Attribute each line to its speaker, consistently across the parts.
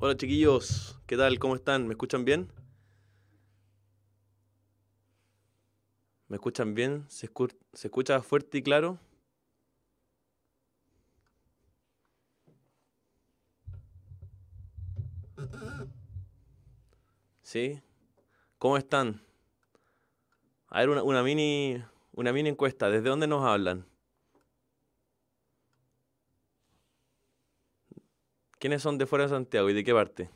Speaker 1: Hola chiquillos, ¿qué tal? ¿Cómo están? ¿Me escuchan bien? ¿Me escuchan bien? ¿Se, escucha fuerte y claro? ¿Sí? ¿Cómo están? A ver, una, una, mini, una mini encuesta. ¿Desde dónde nos hablan? ¿Quiénes son de fuera de Santiago y de qué parte?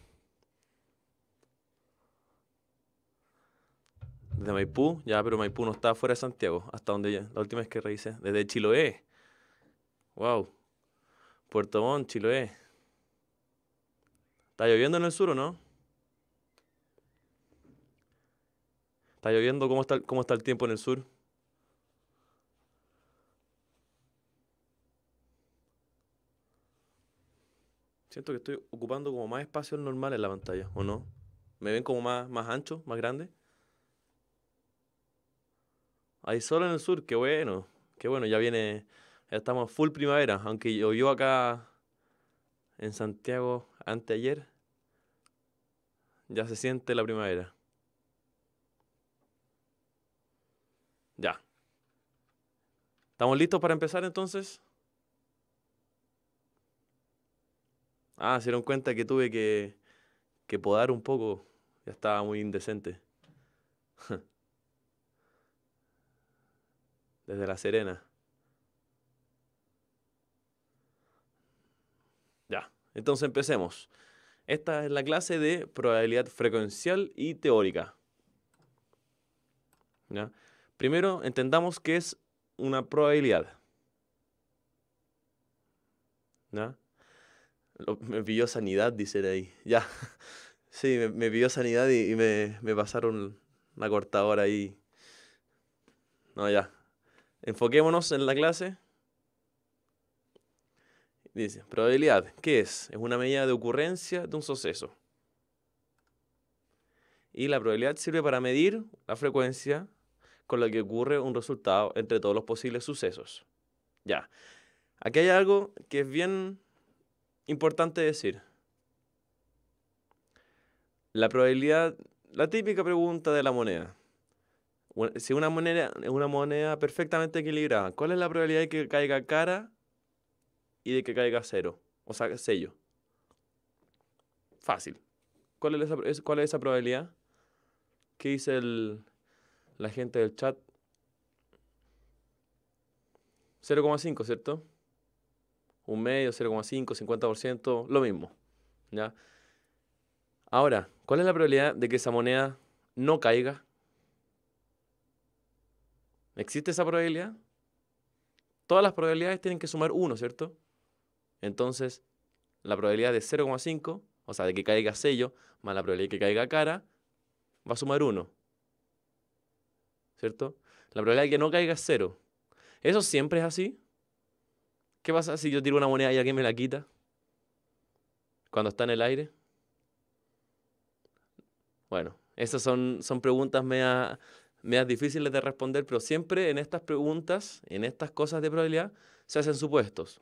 Speaker 1: ¿De Maipú, ya, pero Maipú no está fuera de Santiago, hasta dónde ya, la última vez que revisé. Desde Chiloé. Wow. Puerto Montt, Chiloé. ¿Está lloviendo en el sur o no? ¿Está lloviendo? ¿Cómo está, cómo está el tiempo en el sur? Siento que estoy ocupando como más espacio normal en la pantalla, ¿o no? ¿Me ven como más, más ancho, más grande? Hay solo en el sur, qué bueno, qué bueno, ya viene, ya estamos full primavera, aunque yo acá en Santiago anteayer, ya se siente la primavera. Ya. ¿Estamos listos para empezar entonces? Ah, se dieron cuenta que tuve que, podar un poco. Ya estaba muy indecente. Desde La Serena. Ya, entonces empecemos. Esta es la clase de probabilidad frecuencial y teórica. ¿Ya? Primero, entendamos qué es una probabilidad. ¿Ya? me pidió sanidad, dice de ahí. Ya. Sí, me, vio sanidad y, me, me, pasaron la cortadora ahí. No, ya. Enfoquémonos en la clase. Dice, probabilidad, ¿qué es? Es una medida de ocurrencia de un suceso. Y la probabilidad sirve para medir la frecuencia con la que ocurre un resultado entre todos los posibles sucesos. Ya. Aquí hay algo que es bien importante decir. La probabilidad, la típica pregunta de la moneda. Si una moneda es una moneda perfectamente equilibrada, ¿cuál es la probabilidad de que caiga cara y de que caiga cero? O sea, sello. Fácil. ¿Cuál es esa, cuál es esa probabilidad? ¿Qué dice el, la gente del chat? 0,5, ¿cierto? un medio, 0,5, 50%, lo mismo. ¿ya? Ahora, ¿cuál es la probabilidad de que esa moneda no caiga? ¿Existe esa probabilidad? Todas las probabilidades tienen que sumar 1, ¿cierto? Entonces, la probabilidad de 0,5, o sea, de que caiga sello, más la probabilidad de que caiga cara, va a sumar 1. ¿Cierto? La probabilidad de que no caiga es 0. ¿Eso siempre es así? ¿Qué pasa si yo tiro una moneda y alguien me la quita? Cuando está en el aire. Bueno, esas son, son preguntas medias difíciles de responder, pero siempre en estas preguntas, en estas cosas de probabilidad, se hacen supuestos.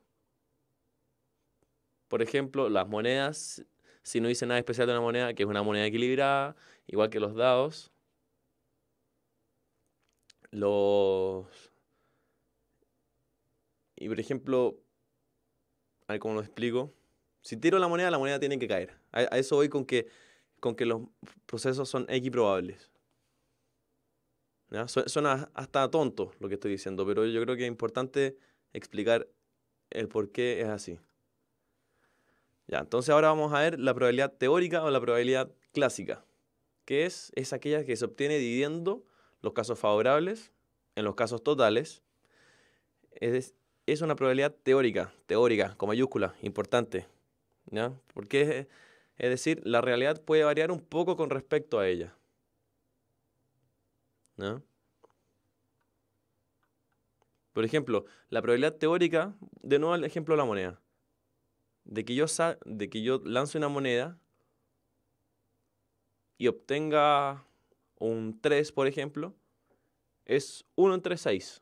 Speaker 1: Por ejemplo, las monedas, si no dice nada especial de una moneda, que es una moneda equilibrada, igual que los dados. Los, y por ejemplo, a ver cómo lo explico. Si tiro la moneda, la moneda tiene que caer. A, eso voy con que, con que los procesos son equiprobables. probables. Suena hasta tonto lo que estoy diciendo, pero yo creo que es importante explicar el por qué es así. Ya, entonces ahora vamos a ver la probabilidad teórica o la probabilidad clásica, que es, es aquella que se obtiene dividiendo los casos favorables en los casos totales, es, es una probabilidad teórica, teórica, con mayúscula, importante. ¿ya? Porque es decir, la realidad puede variar un poco con respecto a ella. Por ejemplo, la probabilidad teórica, de nuevo el ejemplo de la moneda. De que yo, de que yo lance una moneda y obtenga un 3, por ejemplo, es 1 entre 6.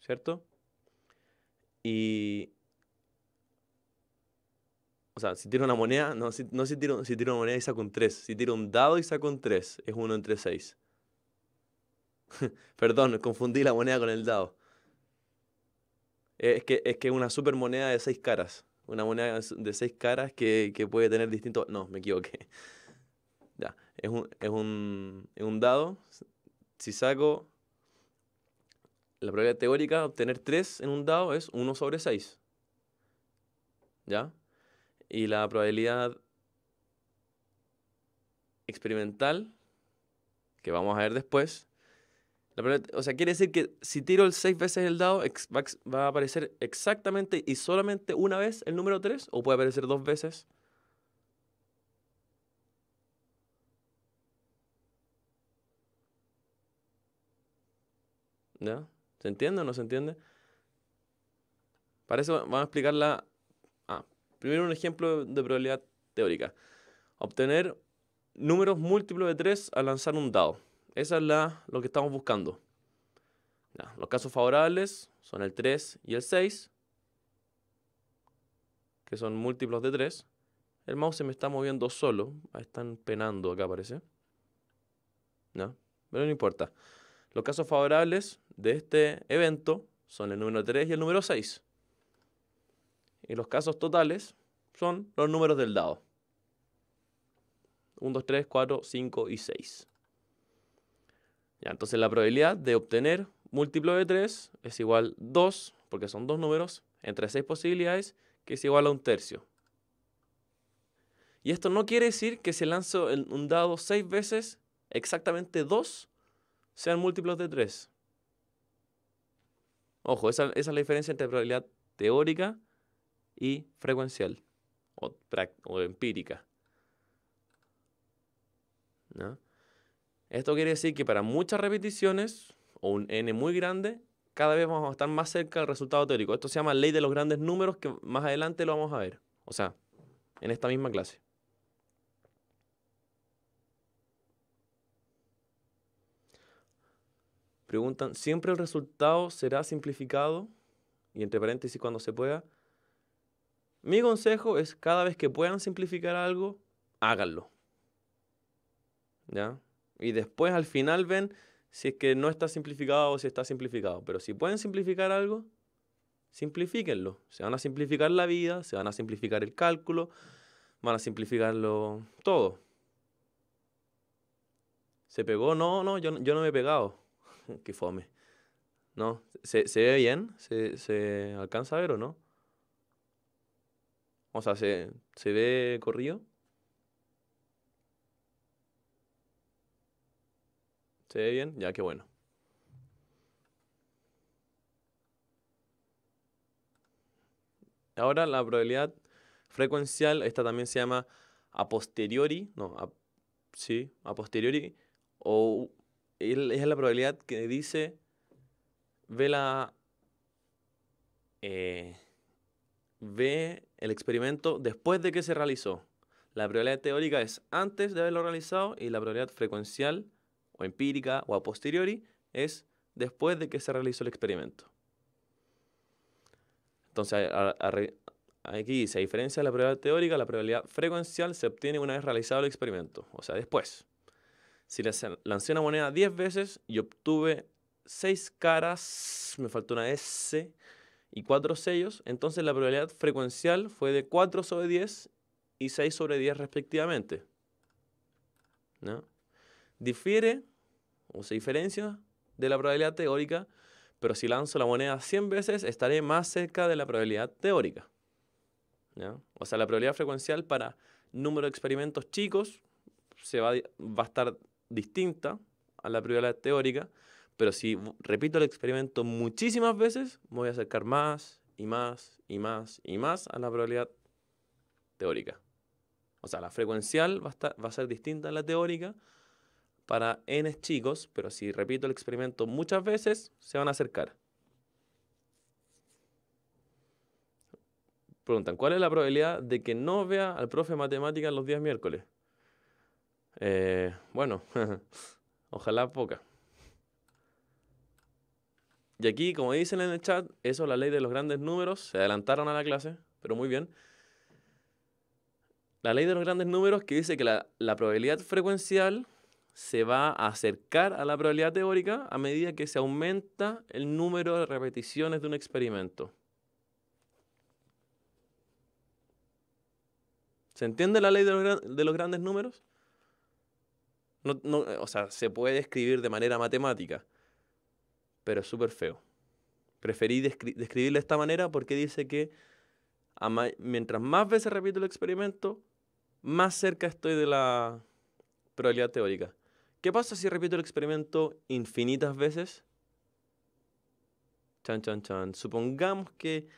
Speaker 1: ¿Cierto? Y. O sea, si tiro una moneda, no, si, no si, tiro, una moneda y saco un 3. Si tiro un dado y saco un 3, es 1 entre 6. Perdón, confundí la moneda con el dado. Es que es que una super moneda de 6 caras. Una moneda de 6 caras que, puede tener distintos. No, me equivoqué. Ya, es un, es un, es un dado. Si saco la probabilidad teórica de obtener 3 en un dado es 1 sobre 6. ¿Ya? Y la probabilidad experimental, que vamos a ver después, o sea, quiere decir que si tiro el 6 veces el dado, va a aparecer exactamente y solamente una vez el número 3, o puede aparecer dos veces. ¿Ya? ¿Se entiende o no se entiende? Para eso vamos a explicarla. Ah, primero un ejemplo de probabilidad teórica. Obtener números múltiplos de 3 al lanzar un dado. Esa es la, lo que estamos buscando. los casos favorables son el 3 y el 6, que son múltiplos de 3. El mouse se me está moviendo solo. están penando acá, parece. No, pero no importa. Los casos favorables de este evento son el número 3 y el número 6. Y los casos totales son los números del dado. 1, 2, 3, 4, 5 y 6. entonces la probabilidad de obtener múltiplo de 3 es igual a 2, porque son dos números, entre 6 posibilidades, que es igual a un tercio. Y esto no quiere decir que se lance un dado 6 veces exactamente 2 sean múltiplos de 3. Ojo, esa, es la diferencia entre probabilidad teórica y frecuencial o, empírica. Esto quiere decir que para muchas repeticiones o un n muy grande, cada vez vamos a estar más cerca del resultado teórico. Esto se llama ley de los grandes números que más adelante lo vamos a ver. O sea, en esta misma clase. Preguntan, ¿siempre el resultado será simplificado? Y entre paréntesis, cuando se pueda. Mi consejo es, cada vez que puedan simplificar algo, háganlo. ¿Ya? Y después al final ven si es que no está simplificado o si está simplificado. Pero si pueden simplificar algo, simplifíquenlo. Se van a simplificar la vida, se van a simplificar el cálculo, van a simplificarlo todo. ¿Se pegó? No, no, yo, yo no me he pegado. qué fome. No, ¿se, ve bien? ¿Se, ¿Se, alcanza a ver o no? O sea, ¿se, ve corrido? ¿Se ve bien? Ya, qué bueno. Ahora la probabilidad frecuencial, esta también se llama a posteriori, no, sí, a posteriori, o es la probabilidad que dice eh, ve el experimento después de que se realizó. La probabilidad teórica es antes de haberlo realizado y la probabilidad frecuencial o empírica o a posteriori es después de que se realizó el experimento. Entonces, aquí dice, a diferencia de la probabilidad teórica, la probabilidad frecuencial se obtiene una vez realizado el experimento, o sea, después. Si lancé una moneda 10 veces y obtuve 6 caras, me faltó una S y 4 sellos, entonces la probabilidad frecuencial fue de 4 sobre 10 y 6 sobre 10 respectivamente. Difiere o se diferencia de la probabilidad teórica, pero si lanzo la moneda 100 veces estaré más cerca de la probabilidad teórica. O sea, la probabilidad frecuencial para número de experimentos chicos se va, va a estar distinta a la probabilidad teórica, pero si repito el experimento muchísimas veces, me voy a acercar más y más y más y más a la probabilidad teórica. O sea, la frecuencial va a, va a ser distinta a la teórica para n chicos, pero si repito el experimento muchas veces, se van a acercar. Preguntan, ¿cuál es la probabilidad de que no vea al profe de matemáticas los días miércoles? Eh, bueno, ojalá poca. Y aquí, como dicen en el chat, eso es la ley de los grandes números. Se adelantaron a la clase, pero muy bien. La ley de los grandes números que dice que la, probabilidad frecuencial se va a acercar a la probabilidad teórica a medida que se aumenta el número de repeticiones de un experimento. ¿Se entiende la ley de los grandes números? No, no, eh, o sea, se puede escribir de manera matemática, pero es súper feo. Preferí descri de esta manera porque dice que mientras más veces repito el experimento, más cerca estoy de la probabilidad teórica. ¿Qué pasa si repito el experimento infinitas veces? Chan, chan, chan. Supongamos que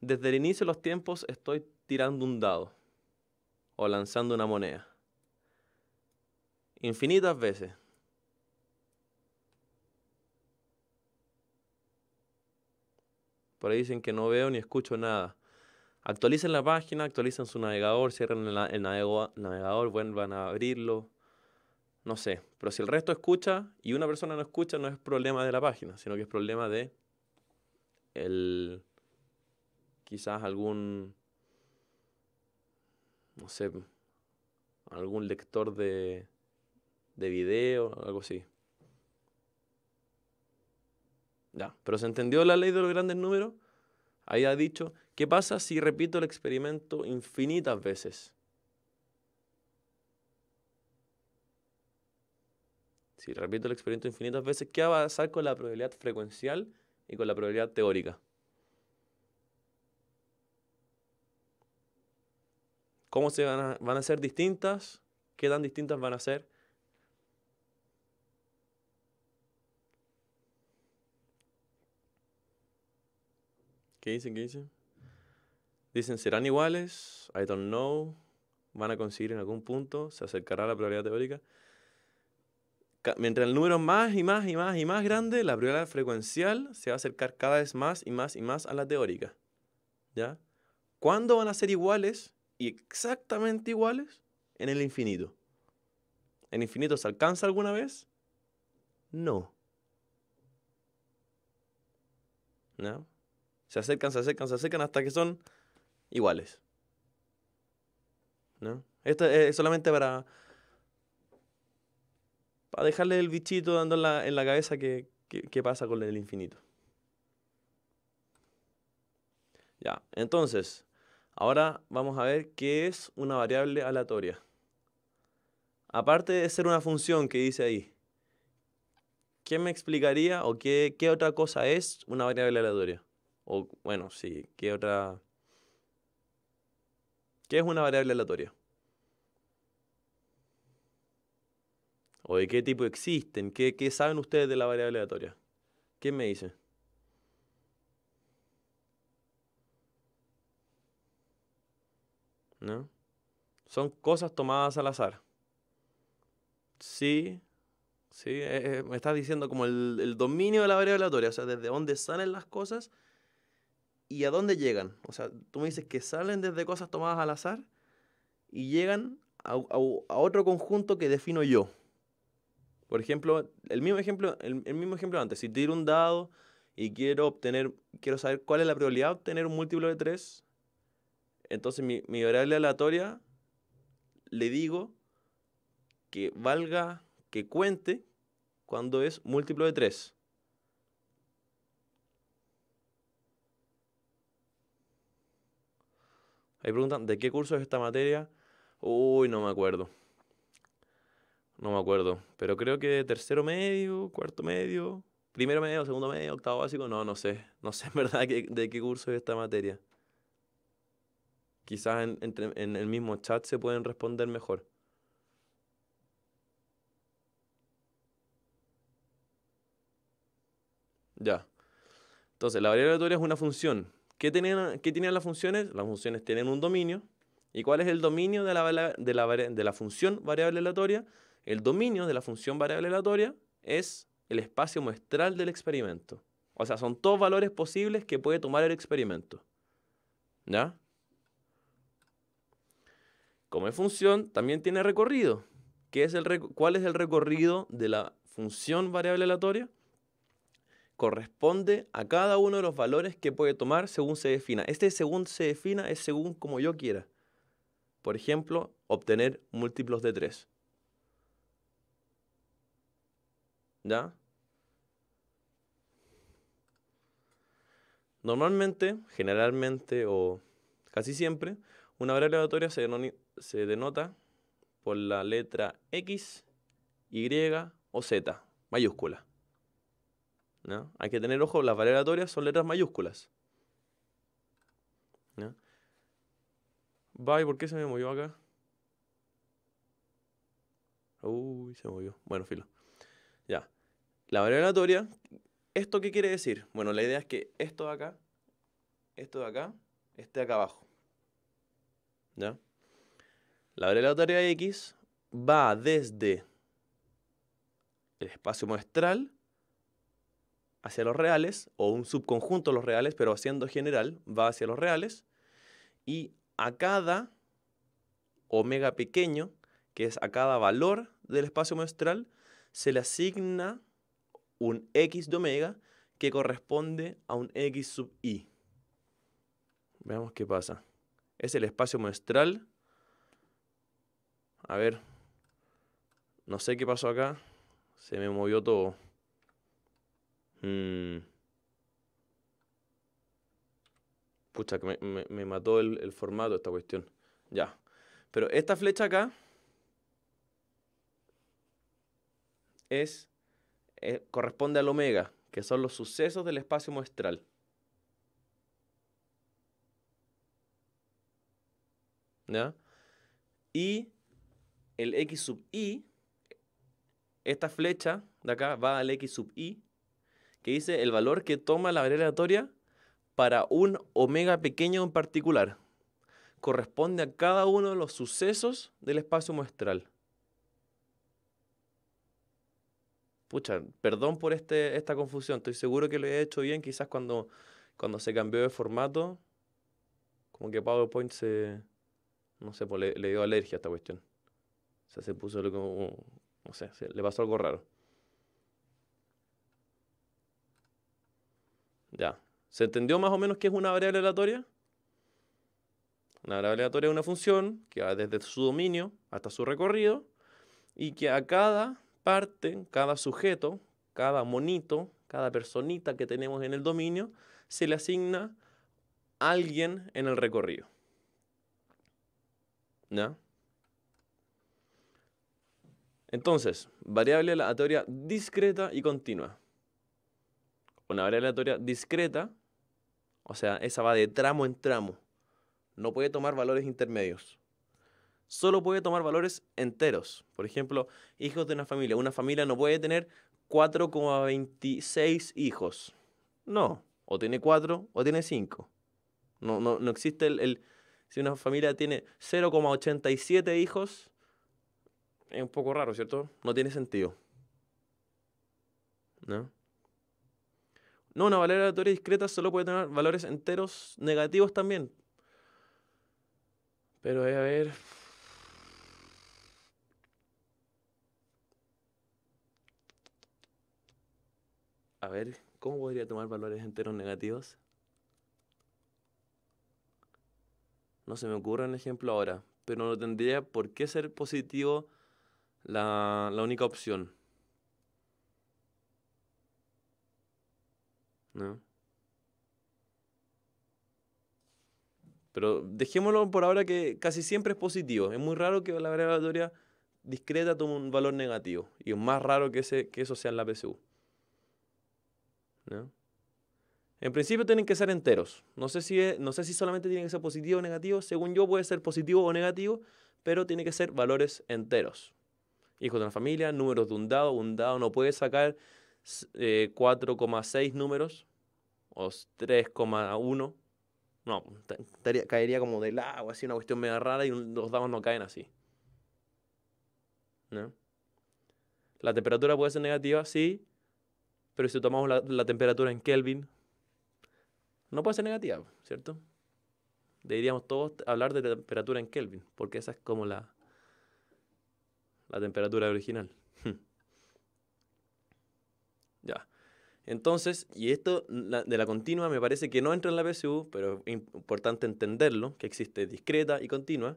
Speaker 1: desde el inicio de los tiempos estoy tirando un dado o lanzando una moneda infinitas veces. Por ahí dicen que no veo ni escucho nada. Actualicen la página, actualicen su navegador, cierren el, navegador, vuelvan a abrirlo. No sé. Pero si el resto escucha y una persona no escucha, no es problema de la página, sino que es problema de el. quizás algún. no sé. algún lector de de video, algo así. Ya, pero se entendió la ley de los grandes números. Ahí ha dicho, ¿qué pasa si repito el experimento infinitas veces? Si repito el experimento infinitas veces, ¿qué va a pasar con la probabilidad frecuencial y con la probabilidad teórica? ¿Cómo se van a, van a ser distintas? ¿Qué tan distintas van a ser? ¿Qué dicen? ¿Qué dicen? Dicen, ¿serán iguales? I don't know. ¿Van a conseguir en algún punto? ¿Se acercará a la probabilidad teórica? Mientras el número más y más y más y más grande, la probabilidad frecuencial se va a acercar cada vez más y más y más a la teórica. ¿Ya? ¿Cuándo van a ser iguales y exactamente iguales? En el infinito. ¿El infinito se alcanza alguna vez? No. ¿No? Se acercan, se acercan, se acercan hasta que son iguales. ¿No? Esto es solamente para, para dejarle el bichito dando en la, cabeza que, pasa con el infinito. Ya, entonces, ahora vamos a ver qué es una variable aleatoria. Aparte de ser una función que dice ahí, ¿Quién me explicaría o qué otra cosa es una variable aleatoria? O bueno, sí, ¿qué otra? ¿Qué es una variable aleatoria? ¿O de qué tipo existen? ¿Qué, qué saben ustedes de la variable aleatoria? qué me dice? ¿No? Son cosas tomadas al azar. Sí, sí, eh, eh, me estás diciendo como el, el, dominio de la variable aleatoria, o sea, desde dónde salen las cosas ¿Y a dónde llegan? O sea, tú me dices que salen desde cosas tomadas al azar y llegan a, otro conjunto que defino yo. Por ejemplo, el mismo ejemplo, el, mismo ejemplo antes. Si tiro un dado y quiero obtener, quiero saber cuál es la probabilidad de obtener un múltiplo de 3, entonces mi, variable aleatoria le digo que valga, que cuente cuando es múltiplo de 3. Ahí preguntan, ¿de qué curso es esta materia? Uy, no me acuerdo. No me acuerdo. Pero creo que tercero medio, cuarto medio, primero medio, segundo medio, octavo básico. No, no sé. No sé en verdad de qué curso es esta materia. Quizás en, en el mismo chat se pueden responder mejor. Ya. Entonces, la variable aleatoria es una función ¿Qué tienen, las funciones? Las funciones tienen un dominio. ¿Y cuál es el dominio de la, función variable aleatoria? El dominio de la función variable aleatoria es el espacio muestral del experimento. O sea, son todos valores posibles que puede tomar el experimento. ¿Ya? Como es función, también tiene recorrido. ¿Qué es el ¿Cuál es el recorrido de la función variable aleatoria? corresponde a cada uno de los valores que puede tomar según se defina. Este según se defina es según como yo quiera. Por ejemplo, obtener múltiplos de 3. ¿Ya? Normalmente, generalmente o casi siempre, una variable aleatoria se, se denota por la letra X, Y o Z, mayúscula. ¿no? Hay que tener ojo, las variables aleatorias son letras mayúsculas. ¿no? Bye, ¿por qué se me movió acá? Uy, se movió. Bueno, filo. Ya. La variable aleatoria, ¿esto qué quiere decir? Bueno, la idea es que esto de acá, esto de acá, esté acá abajo. ¿Ya? La variable aleatoria X va desde el espacio muestral hacia los reales, o un subconjunto de los reales, pero haciendo general, va hacia los reales, y a cada omega pequeño, que es a cada valor del espacio muestral, se le asigna un x de omega que corresponde a un x sub i. Veamos qué pasa. Es el espacio muestral. A ver, no sé qué pasó acá. Se me movió todo. Mm. Pucha, que me, mató el, formato esta cuestión. Ya. Pero esta flecha acá es, eh, corresponde al omega, que son los sucesos del espacio muestral. ¿Ya? Y el x sub i, esta flecha de acá va al x sub i, que dice el valor que toma la variable aleatoria para un omega pequeño en particular. Corresponde a cada uno de los sucesos del espacio muestral. Pucha, perdón por este, esta confusión. Estoy seguro que lo he hecho bien. Quizás cuando, cuando se cambió de formato, como que PowerPoint se... No sé, pues le, dio alergia a esta cuestión. O sea, se puso No sé, le pasó algo raro. Ya. ¿Se entendió más o menos qué es una variable aleatoria? Una variable aleatoria es una función que va desde su dominio hasta su recorrido y que a cada parte, cada sujeto, cada monito, cada personita que tenemos en el dominio, se le asigna alguien en el recorrido. ¿Ya? Entonces, variable aleatoria discreta y continua. Una variable aleatoria discreta, o sea, esa va de tramo en tramo. No puede tomar valores intermedios. Solo puede tomar valores enteros. Por ejemplo, hijos de una familia. Una familia no puede tener 4,26 hijos. No. O tiene 4 o tiene 5. No, no, no existe el, el... Si una familia tiene 0,87 hijos, es un poco raro, ¿cierto? No tiene sentido. ¿No? No, una aleatoria discreta solo puede tener valores enteros negativos también. Pero eh, a ver. A ver, ¿cómo podría tomar valores enteros negativos? No se me ocurre un ejemplo ahora, pero no tendría por qué ser positivo la única opción. ¿no? Pero dejémoslo por ahora que casi siempre es positivo. Es muy raro que la variable discreta tome un valor negativo. Y es más raro que, ese, que eso sea en la PSU. ¿No? En principio tienen que ser enteros. No sé, si no sé si solamente tienen que ser positivo o negativo. Según yo puede ser positivo o negativo, pero tiene que ser valores enteros. Hijos de una familia, números de un dado. Un dado no puede sacar 4,6 eh, números o 3,1. No, caería como del agua, así una cuestión mega rara y los dados no caen así. ¿No? La temperatura puede ser negativa, sí, pero si tomamos la, temperatura en Kelvin, no puede ser negativa, ¿cierto? Deberíamos todos hablar de temperatura en Kelvin, porque esa es como la, la temperatura original. Entonces, y esto de la continua me parece que no entra en la PSU, pero es importante entenderlo, que existe discreta y continua.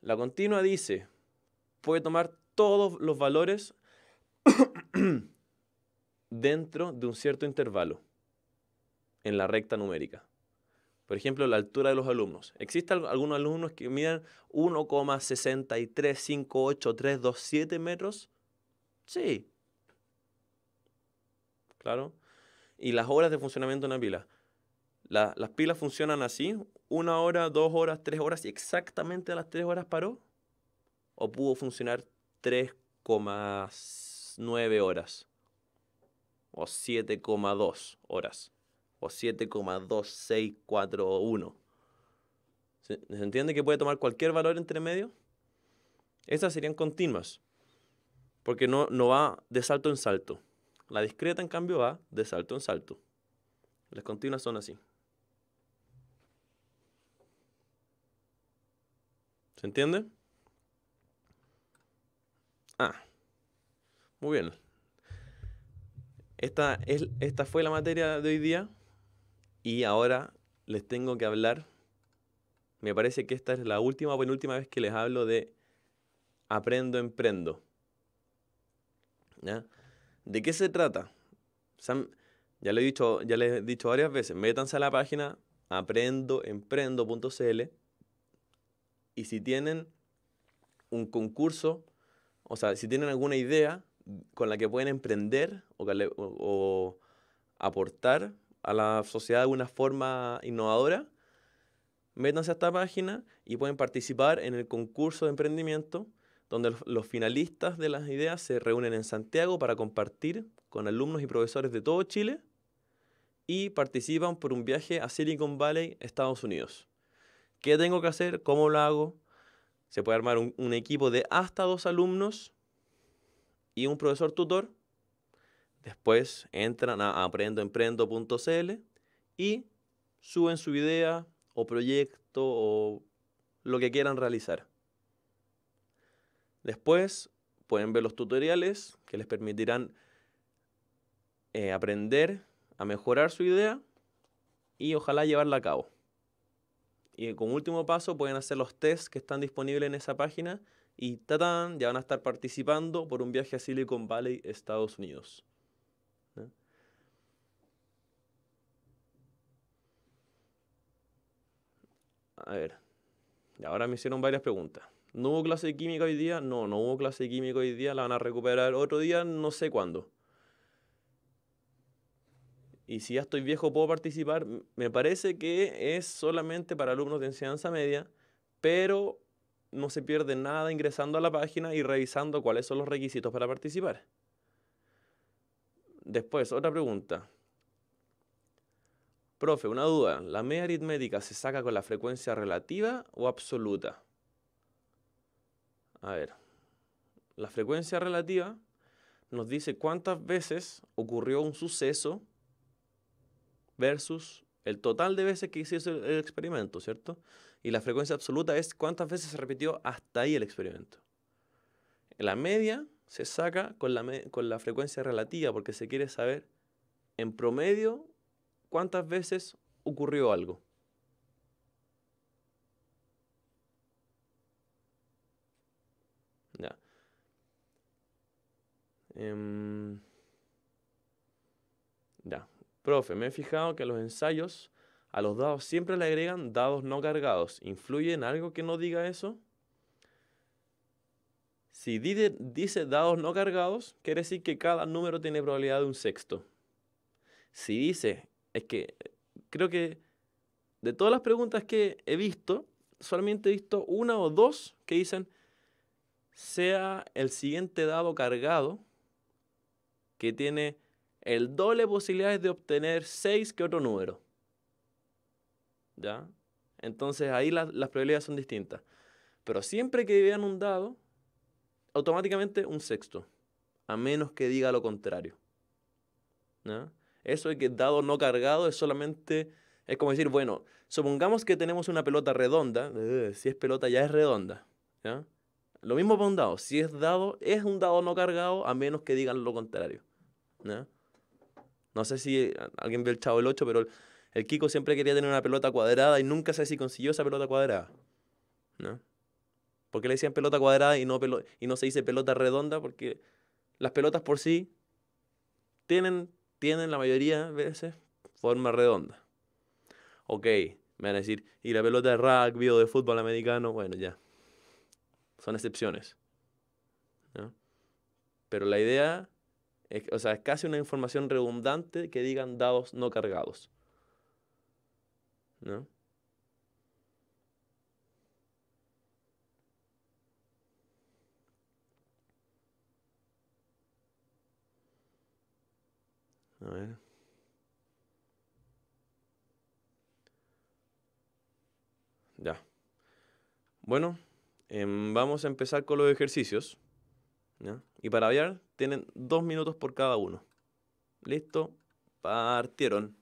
Speaker 1: La continua dice, puede tomar todos los valores dentro de un cierto intervalo en la recta numérica. Por ejemplo, la altura de los alumnos. Existen algunos alumnos que miran 1,6358327 metros. Sí, claro. Y las horas de funcionamiento de una pila. las pilas funcionan así, una hora, dos horas, tres horas, y exactamente a las tres horas paró. O pudo funcionar 3,9 horas. O 7,2 horas. O 7,2641. ¿Se, ¿Se entiende que puede tomar cualquier valor entre medio? esas serían continuas. Porque no, no va de salto en salto. La discreta, en cambio, va de salto en salto. Las continuas son así. ¿Se entiende? Ah, muy bien. Esta, es, esta fue la materia de hoy día y ahora les tengo que hablar. Me parece que esta es la última o penúltima vez que les hablo de aprendo, emprendo. ¿Ya? ¿De qué se trata? ya, lo he dicho, ya les he dicho varias veces, métanse a la página aprendoemprendo.cl y si tienen un concurso, o sea, si tienen alguna idea con la que pueden emprender o, aportar a la sociedad de una forma innovadora, métanse a esta página y pueden participar en el concurso de emprendimiento donde los finalistas de las ideas se reúnen en Santiago para compartir con alumnos y profesores de todo Chile y participan por un viaje a Silicon Valley, Estados Unidos. ¿Qué tengo que hacer? ¿Cómo lo hago? Se puede armar un, equipo de hasta dos alumnos y un profesor tutor. Después entran a aprendoemprendo.cl y suben su idea o proyecto o lo que quieran realizar. Después pueden ver los tutoriales que les permitirán eh, aprender a mejorar su idea y ojalá llevarla a cabo. Y como último paso pueden hacer los tests que están disponibles en esa página y ya van a estar participando por un viaje a Silicon Valley, Estados Unidos. A ver, ahora me hicieron varias preguntas. ¿No hubo clase de química hoy día? No, no hubo clase de química hoy día, la van a recuperar otro día, no sé cuándo. Y si ya estoy viejo, puedo participar. Me parece que es solamente para alumnos de enseñanza media, pero no se pierde nada ingresando a la página y revisando cuáles son los requisitos para participar. Después, otra pregunta. Profe, una duda. ¿La media aritmética se saca con la frecuencia relativa o absoluta? A ver, la frecuencia relativa nos dice cuántas veces ocurrió un suceso versus el total de veces que se hizo el experimento, ¿cierto? Y la frecuencia absoluta es cuántas veces se repitió hasta ahí el experimento. La media se saca con la, con la frecuencia relativa porque se quiere saber en promedio cuántas veces ocurrió algo. Em, ya. Profe, me he fijado que los ensayos a los dados siempre le agregan dados no cargados. ¿Influye en algo que no diga eso? Si dice, dados no cargados, quiere decir que cada número tiene probabilidad de un sexto. Si dice, es que creo que de todas las preguntas que he visto, solamente he visto una o dos que dicen sea el siguiente dado cargado que tiene el doble posibilidades de obtener seis que otro número. ¿Ya? Entonces ahí las probabilidades son distintas. Pero siempre que vean un dado, automáticamente un sexto. A menos que diga lo contrario. Eso es que dado no cargado es solamente... Es como decir, bueno, supongamos que tenemos una pelota redonda. Eh, si es pelota ya es redonda. Lo mismo para un dado. Si es dado, es un dado no cargado a menos que digan lo contrario. ¿no? No sé si eh, alguien ve el Chavo el 8, pero el, Kiko siempre quería tener una pelota cuadrada y nunca sé si consiguió esa pelota cuadrada. ¿no? ¿Por qué le decían pelota cuadrada y no, y no se dice pelota redonda? Porque las pelotas por sí tienen, tienen la mayoría de veces forma redonda. Ok, me van a decir, y la pelota de rugby o de fútbol americano, bueno, ya. Son excepciones. Pero la idea o sea, es casi una información redundante que digan dados no cargados. ¿No? Ya. Bueno, em, vamos a empezar con los ejercicios. Y para hablar tienen dos minutos por cada uno. Listo, partieron.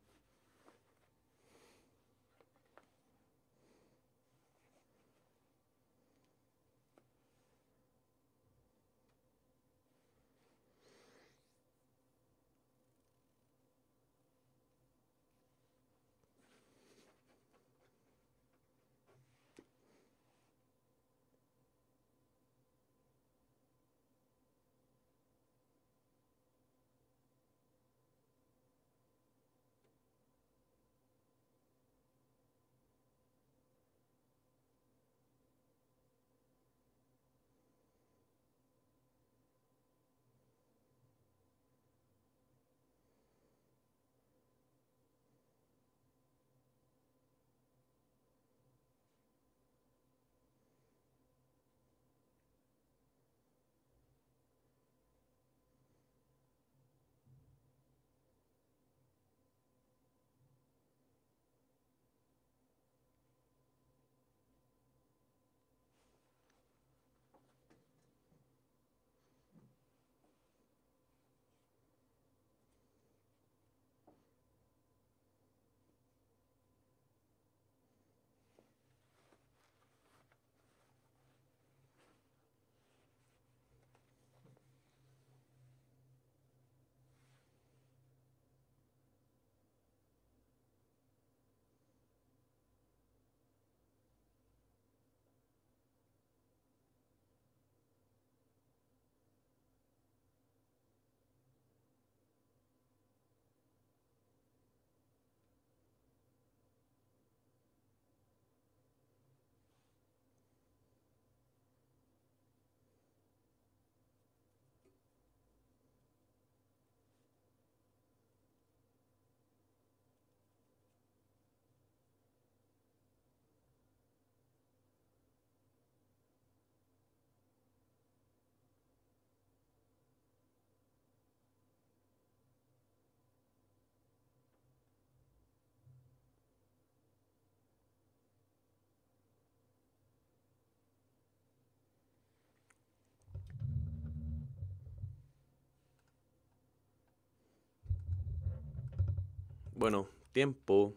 Speaker 1: Bueno, tiempo.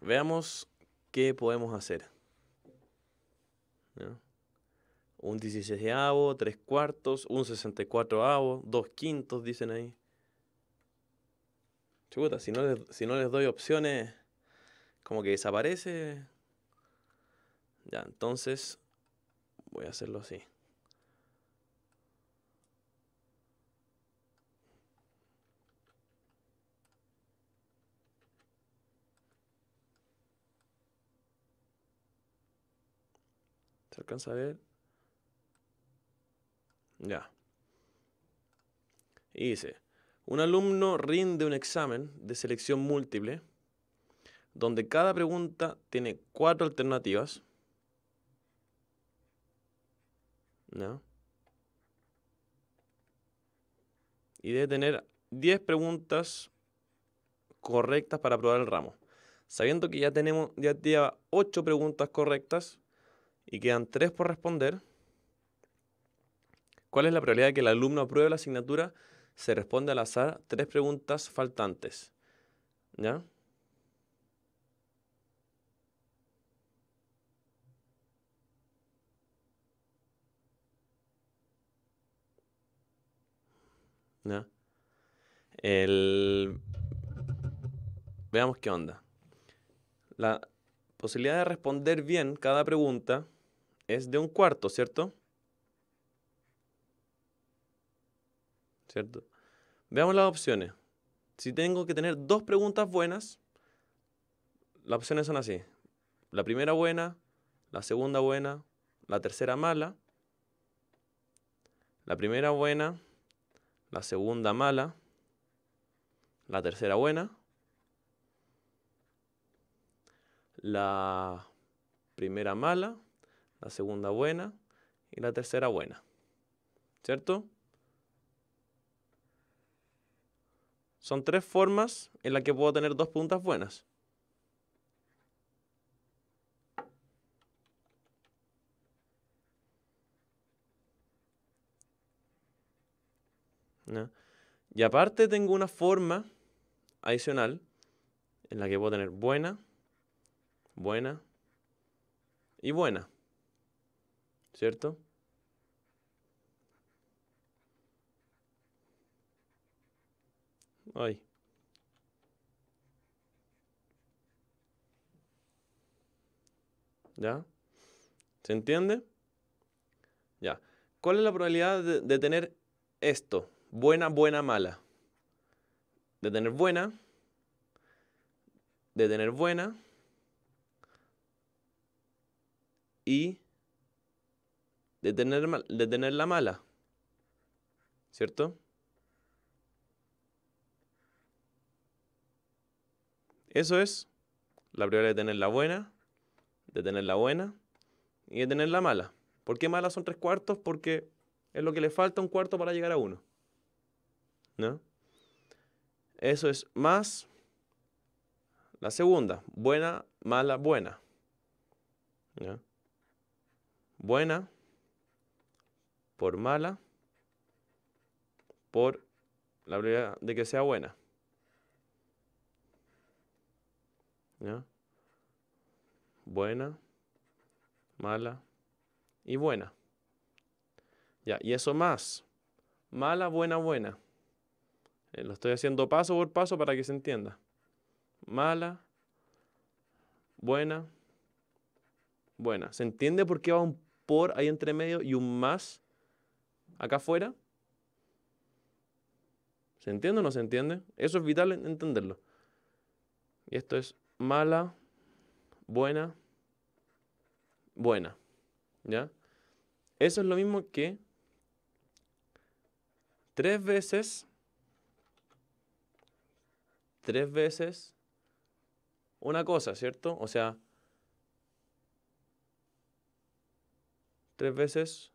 Speaker 1: Veamos qué podemos hacer. Un 16 avo, 3 cuartos, un 64 avo, dos quintos, dicen ahí. Chuta, si no les doy opciones, como que desaparece. Ya, entonces voy a hacerlo así. ¿Se alcanza a ver? Ya. Y dice, un alumno rinde un examen de selección múltiple donde cada pregunta tiene cuatro alternativas. ¿No? Y debe tener 10 preguntas correctas para aprobar el ramo. Sabiendo que ya tenemos ya lleva ocho preguntas correctas, y quedan tres por responder, ¿cuál es la probabilidad de que el alumno apruebe la asignatura? Se responde al azar tres preguntas faltantes. ¿Ya? ¿Ya? Veamos qué onda. La posibilidad de responder bien cada pregunta es de un cuarto, ¿cierto? ¿Cierto? Veamos las opciones. Si tengo que tener dos preguntas buenas, las opciones son así. La primera buena, la segunda buena, la tercera mala. La primera buena, la segunda mala, la tercera buena. La primera mala, la segunda buena y la tercera buena. ¿Cierto? Son tres formas en las que puedo tener dos puntas buenas. Y aparte tengo una forma adicional en la que puedo tener buena, buena y buena. ¿cierto? Ay. ¿Ya? ¿Se entiende? Ya. ¿Cuál es la probabilidad de tener esto? Buena, buena, mala. De tener buena. De tener buena. Y de, tener, de mala. ¿Cierto? Eso es la prioridad de tener la buena, de tener la buena y de tener la mala. ¿Por qué mala son tres cuartos? Porque es lo que le falta un cuarto para llegar a uno. ¿No? Eso es más la segunda. Buena, mala, buena. ¿No? Buena, por mala por la probabilidad de que sea buena. ¿Ya? Buena, mala y buena. Ya, y eso más. Mala, buena, buena. Eh, lo estoy haciendo paso por paso para que se entienda. Mala, buena, buena. ¿Se entiende por qué va un por ahí entre medio y un más? acá afuera. ¿Se entiende o no se entiende? Eso es vital entenderlo. Y esto es mala, buena, buena. ¿Ya? Eso es lo mismo que tres veces, tres veces una cosa, ¿cierto? O sea, tres veces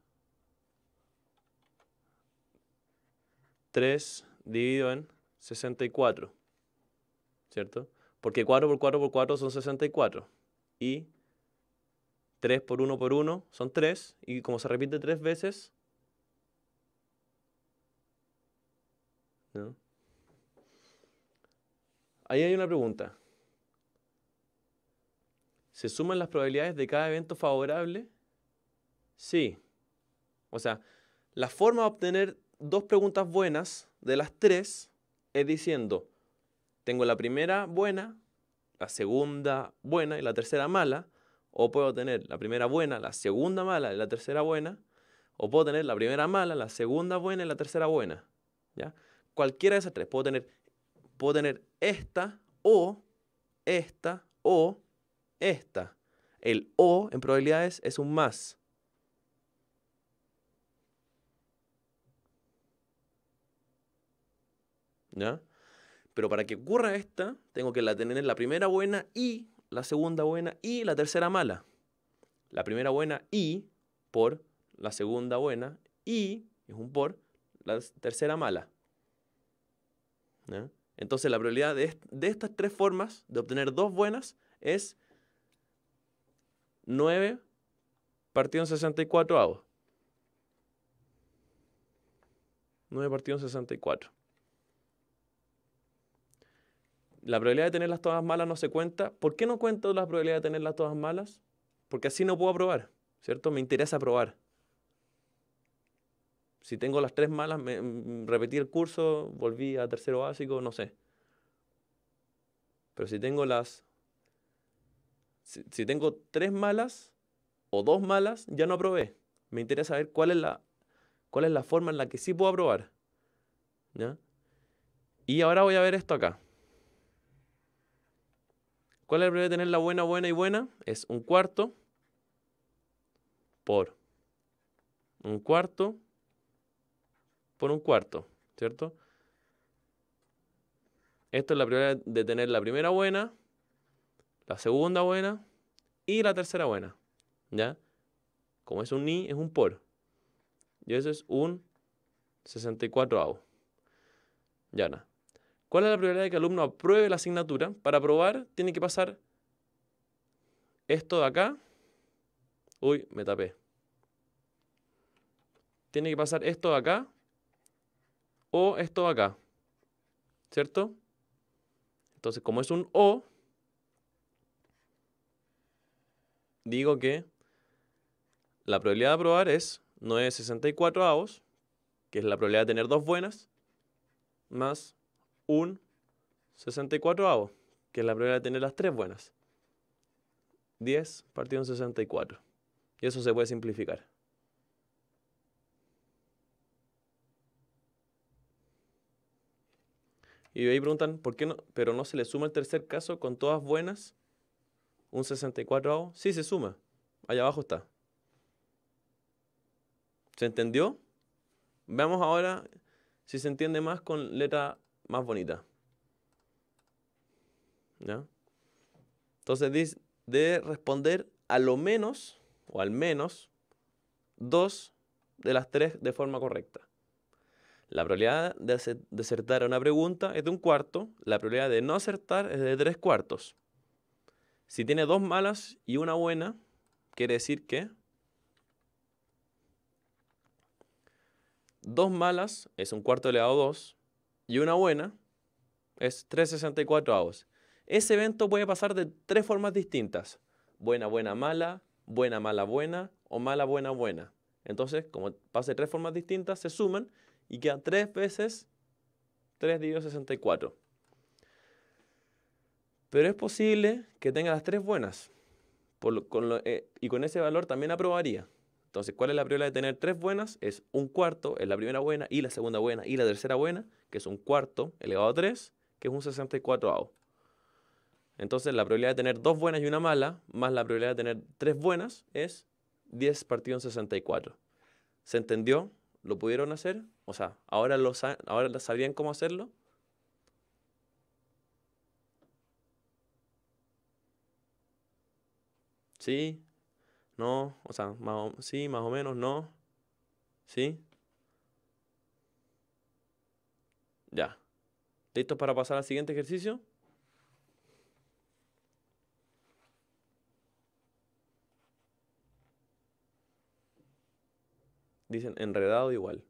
Speaker 1: 3 dividido en 64, ¿cierto? Porque 4 por 4 por 4 son 64 y 3 por 1 por 1 son 3 y como se repite 3 veces, ¿no? Ahí hay una pregunta. ¿Se suman las probabilidades de cada evento favorable? Sí. O sea, la forma de obtener dos preguntas buenas de las tres es diciendo, tengo la primera buena, la segunda buena y la tercera mala, o puedo tener la primera buena, la segunda mala y la tercera buena, o puedo tener la primera mala, la segunda buena y la tercera buena. ¿ya? Cualquiera de esas tres. Puedo tener, puedo tener esta o esta o esta. El o en probabilidades es un más. Pero para que ocurra esta, tengo que la tener la primera buena y la segunda buena y la tercera mala. La primera buena y por la segunda buena y es un por la tercera mala. Entonces la probabilidad de, estas tres formas de obtener dos buenas es 9 partido en 64 a 9 partido en 64. la probabilidad de tenerlas todas malas no se cuenta. ¿Por qué no cuento la probabilidad de tenerlas todas malas? Porque así no puedo aprobar. ¿cierto? Me interesa aprobar. Si tengo las tres malas, me, mm, repetí el curso, volví a tercero básico, no sé. Pero si tengo las... Si, tengo tres malas o dos malas, ya no aprobé. Me interesa saber cuál es la, cuál es la forma en la que sí puedo aprobar. Y ahora voy a ver esto acá. ¿Cuál es la prioridad de tener la buena, buena y buena? Es un cuarto por un cuarto por un cuarto, ¿cierto? Esto es la prioridad de tener la primera buena, la segunda buena y la tercera buena, ¿ya? Como es un ni, es un por. Y eso es un 64 avo. Ya nada. ¿Cuál es la probabilidad de que el alumno apruebe la asignatura? Para aprobar tiene que pasar esto de acá. Uy, me tapé. Tiene que pasar esto de acá o esto de acá. ¿Cierto? Entonces, como es un O, digo que la probabilidad de aprobar es 964 avos, que es la probabilidad de tener dos buenas, más un 64 avo, que es la primera de tener las tres buenas. 10 partido en 64. Y eso se puede simplificar. Y ahí preguntan, ¿por qué no? Pero no se le suma el tercer caso con todas buenas. Un 64 avo. Sí, se suma. Allá abajo está. ¿Se entendió? Veamos ahora si se entiende más con letra más bonita. Entonces dice, de responder a lo menos, o al menos, dos de las tres de forma correcta. La probabilidad de acertar a una pregunta es de un cuarto, la probabilidad de no acertar es de tres cuartos. Si tiene dos malas y una buena, quiere decir que dos malas es un cuarto elevado a dos y una buena es 364 avos. Ese evento puede pasar de tres formas distintas. Buena, buena, mala, buena, mala, buena o mala, buena, buena. Entonces, como pase tres formas distintas, se suman y quedan tres veces 3 dividido 64. Pero es posible que tenga las tres buenas. Eh, y con ese valor también aprobaría. Entonces, ¿cuál es la probabilidad de tener tres buenas? Es un cuarto, es la primera buena, y la segunda buena, y la tercera buena, que es un cuarto elevado a 3, que es un 64 a Entonces, la probabilidad de tener dos buenas y una mala, más la probabilidad de tener tres buenas, es 10 partido en 64. ¿Se entendió? ¿Lo pudieron hacer? O sea, ¿ahora, lo sabrían cómo hacerlo? ¿Sí? no, o sea, sí, más o menos, no, sí. Ya. ¿Listos para pasar al siguiente ejercicio? Dicen enredado igual.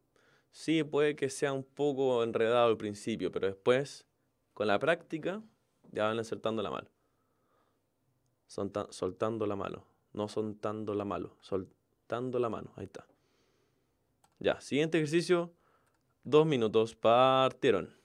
Speaker 1: Sí, puede que sea un poco enredado al principio, pero después, con la práctica, ya van acertando la mano. Soltando la mano. No soltando la mano, soltando la mano. Ahí está. Ya, siguiente ejercicio. Dos minutos. Partieron.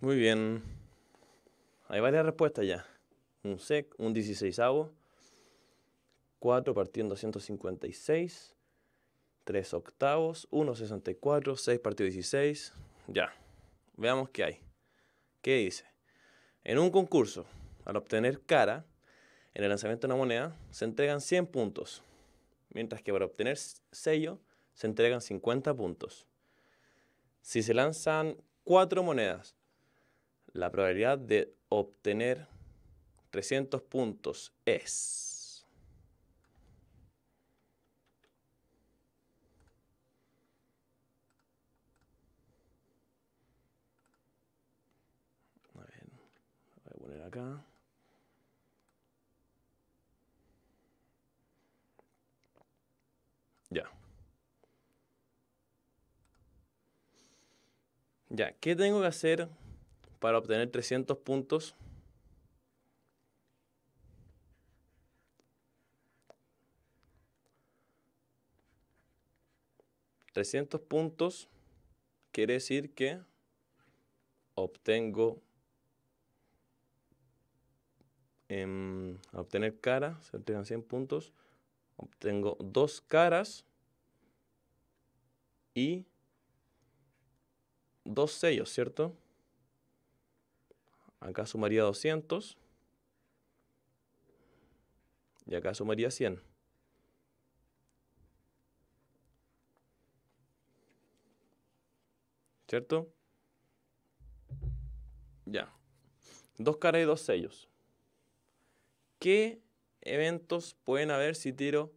Speaker 1: Muy bien. Hay varias respuestas ya. Un sec, un 16 avo, 4 partido 256, 3 octavos, 1.64, 6 partido 16. Ya. Veamos qué hay. ¿Qué dice? En un concurso, al obtener cara, en el lanzamiento de una moneda, se entregan 100 puntos, mientras que para obtener sello, se entregan 50 puntos. Si se lanzan 4 monedas la probabilidad de obtener 300 puntos es... A voy a poner acá. Ya. Ya, ¿qué tengo que hacer? para obtener 300 puntos. ¿300 puntos? quiere decir que obtengo em, obtener cara se obtengan 100 puntos obtengo dos caras y dos sellos cierto Acá sumaría 200. Y acá sumaría 100. ¿Cierto? Ya. Dos caras y dos sellos. ¿Qué eventos pueden haber si tiro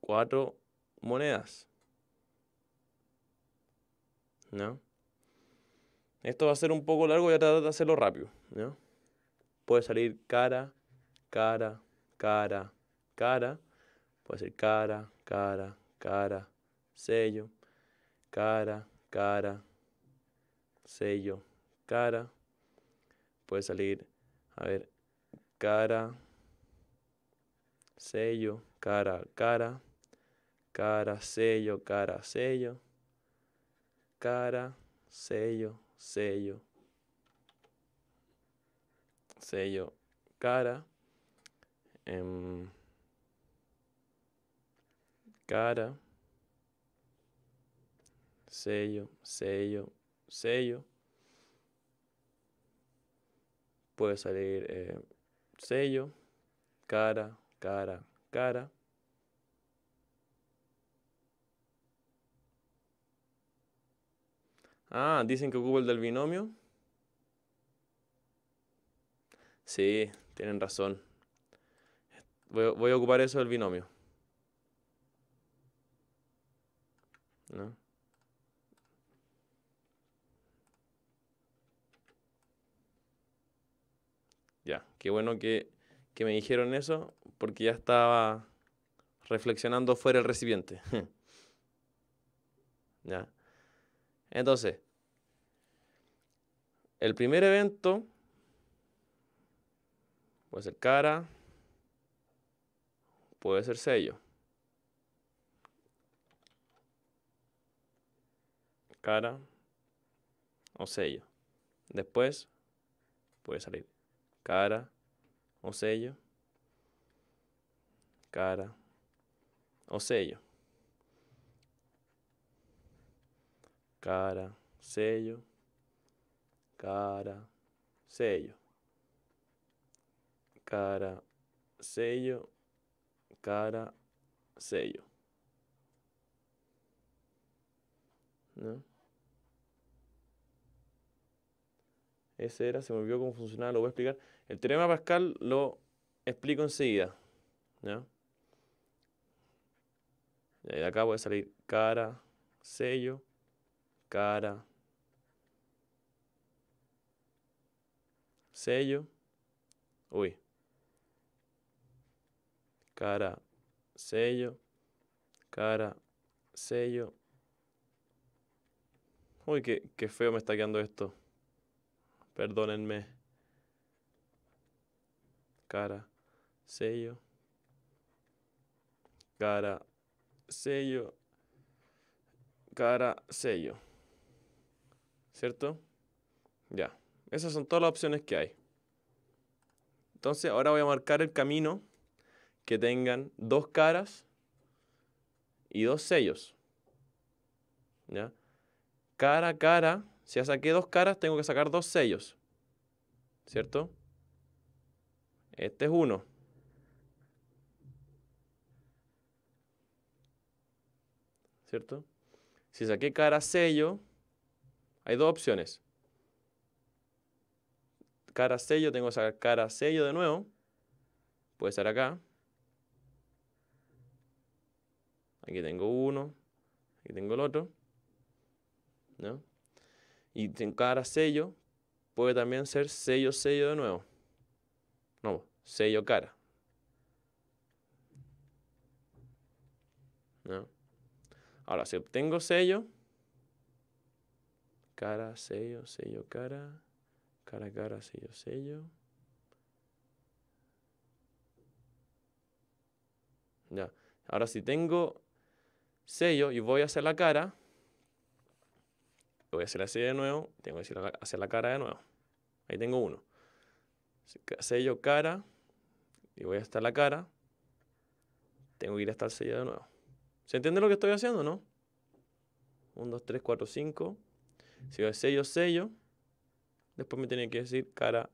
Speaker 1: cuatro monedas? ¿No? Esto va a ser un poco largo, voy a tratar de hacerlo rápido. Puede salir cara, cara, cara, cara. Puede ser cara, cara, cara, sello, cara, cara, sello, cara. Puede salir, a ver, cara, sello, cara, cara, cara, sello, cara, sello, cara, sello, sello, sello cara, em, cara, sello, sello, sello. Puede salir eh, sello, cara, cara, cara. Ah, dicen que ocupo el del binomio. Sí, tienen razón. Voy, a ocupar eso del binomio. Ya, qué bueno que, que me dijeron eso, porque ya estaba reflexionando fuera el recipiente. ¿Ya? Entonces, el primer evento puede ser cara, puede ser sello. Cara o sello. Después puede salir cara o sello. Cara o sello. Cara, sello cara, sello, cara, sello, cara, sello. ¿No? Ese era, se me olvidó cómo funcionaba, lo voy a explicar. El teorema Pascal lo explico enseguida. ya Y de acá voy a salir cara, sello, cara, sello, uy, cara, sello, cara, sello. Uy, qué, qué feo me está quedando esto. Perdónenme. Cara, sello. Cara, sello. Cara, sello. ¿Cierto? Ya. Esas son todas las opciones que hay. Entonces ahora voy a marcar el camino que tengan dos caras y dos sellos. ¿Ya? Cara, cara. Si ya saqué dos caras, tengo que sacar dos sellos. ¿Cierto? Este es uno. ¿Cierto? Si saqué cara, sello, hay dos opciones cara sello, tengo que sacar cara sello de nuevo. Puede ser acá. Aquí tengo uno, aquí tengo el otro. ¿no? Y tengo cara sello puede también ser sello sello de nuevo. No, sello cara. ¿no? Ahora, si obtengo sello, cara, sello, sello, cara, cara cara, sello, sello. Ya. Ahora si tengo sello y voy a hacer la cara, voy a hacer la sello de nuevo, tengo que hacer la cara de nuevo. Ahí tengo uno. Sello, cara, y voy a estar la cara, tengo que ir a el sello de nuevo. ¿Se entiende lo que estoy haciendo, no? 1, 2, 3, 4, 5. Si voy sello, sello. Después me tiene que decir cara,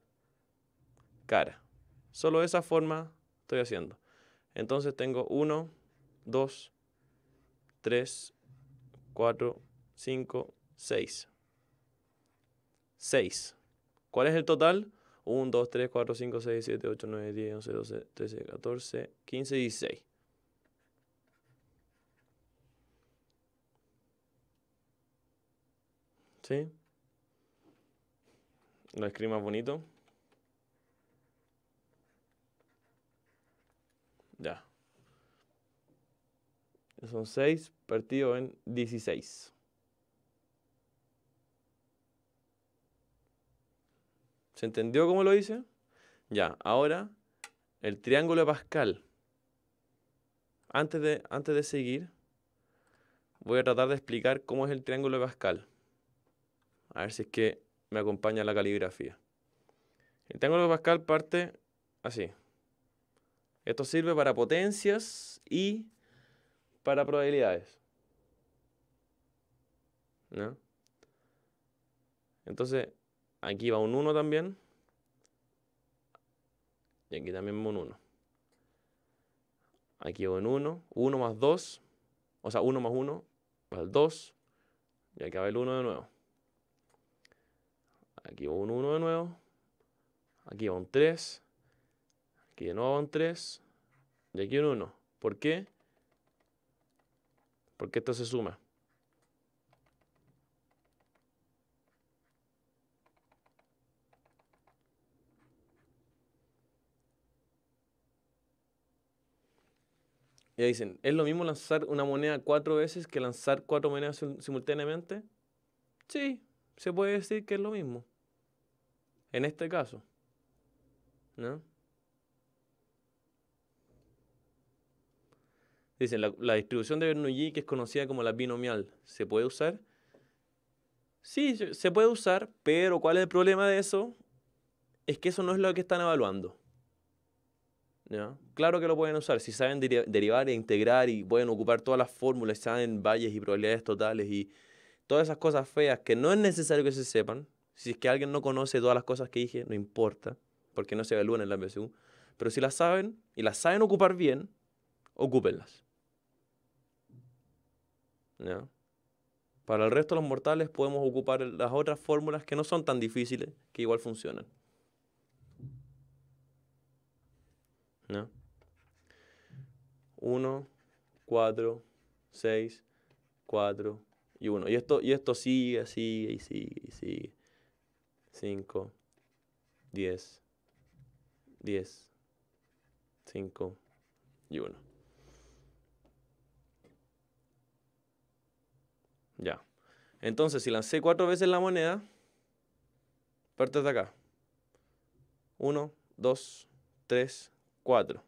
Speaker 1: cara. Solo esa forma estoy haciendo. Entonces tengo 1, 2, 3, 4, 5, 6. 6. ¿Cuál es el total? 1, 2, 3, 4, 5, 6, 7, 8, 9, 10, 11, 12, 13, 14, 15, 16. ¿Sí? Lo escribí más bonito. Ya. Son 6 partido en 16. ¿Se entendió cómo lo hice? Ya, ahora el triángulo de Pascal. Antes de, antes de seguir, voy a tratar de explicar cómo es el triángulo de Pascal. A ver si es que me acompaña la caligrafía. El triángulo de Pascal parte así. Esto sirve para potencias y para probabilidades. Entonces, aquí va un 1 también. Y aquí también va un 1. Aquí va un 1. 1 más 2. O sea, 1 más 1 más 2. Y acá va el 1 de nuevo. Aquí va un 1 de nuevo. Aquí va un 3. Aquí de nuevo va un 3. Y aquí un 1. ¿Por qué? Porque esto se suma. Y dicen, ¿es lo mismo lanzar una moneda cuatro veces que lanzar cuatro monedas simultáneamente? Sí, se puede decir que es lo mismo en este caso. ¿No? Dicen, la, distribución de Bernoulli, que es conocida como la binomial, ¿se puede usar? Sí, se puede usar, pero ¿cuál es el problema de eso? Es que eso no es lo que están evaluando. Claro que lo pueden usar, si saben derivar e integrar y pueden ocupar todas las fórmulas, saben valles y probabilidades totales y todas esas cosas feas que no es necesario que se sepan, si es que alguien no conoce todas las cosas que dije, no importa, porque no se evalúan en la MSU. Pero si las saben y las saben ocupar bien, ocúpenlas. ¿No? Para el resto de los mortales podemos ocupar las otras fórmulas que no son tan difíciles, que igual funcionan. ¿No? 1, 4, 6, 4 y uno. Y esto, y esto sigue, sigue y sigue y sigue. 5, 10, 10, 5 y 1. Ya. Entonces, si lancé cuatro veces la moneda, parte de acá. 1, 2, 3, 4.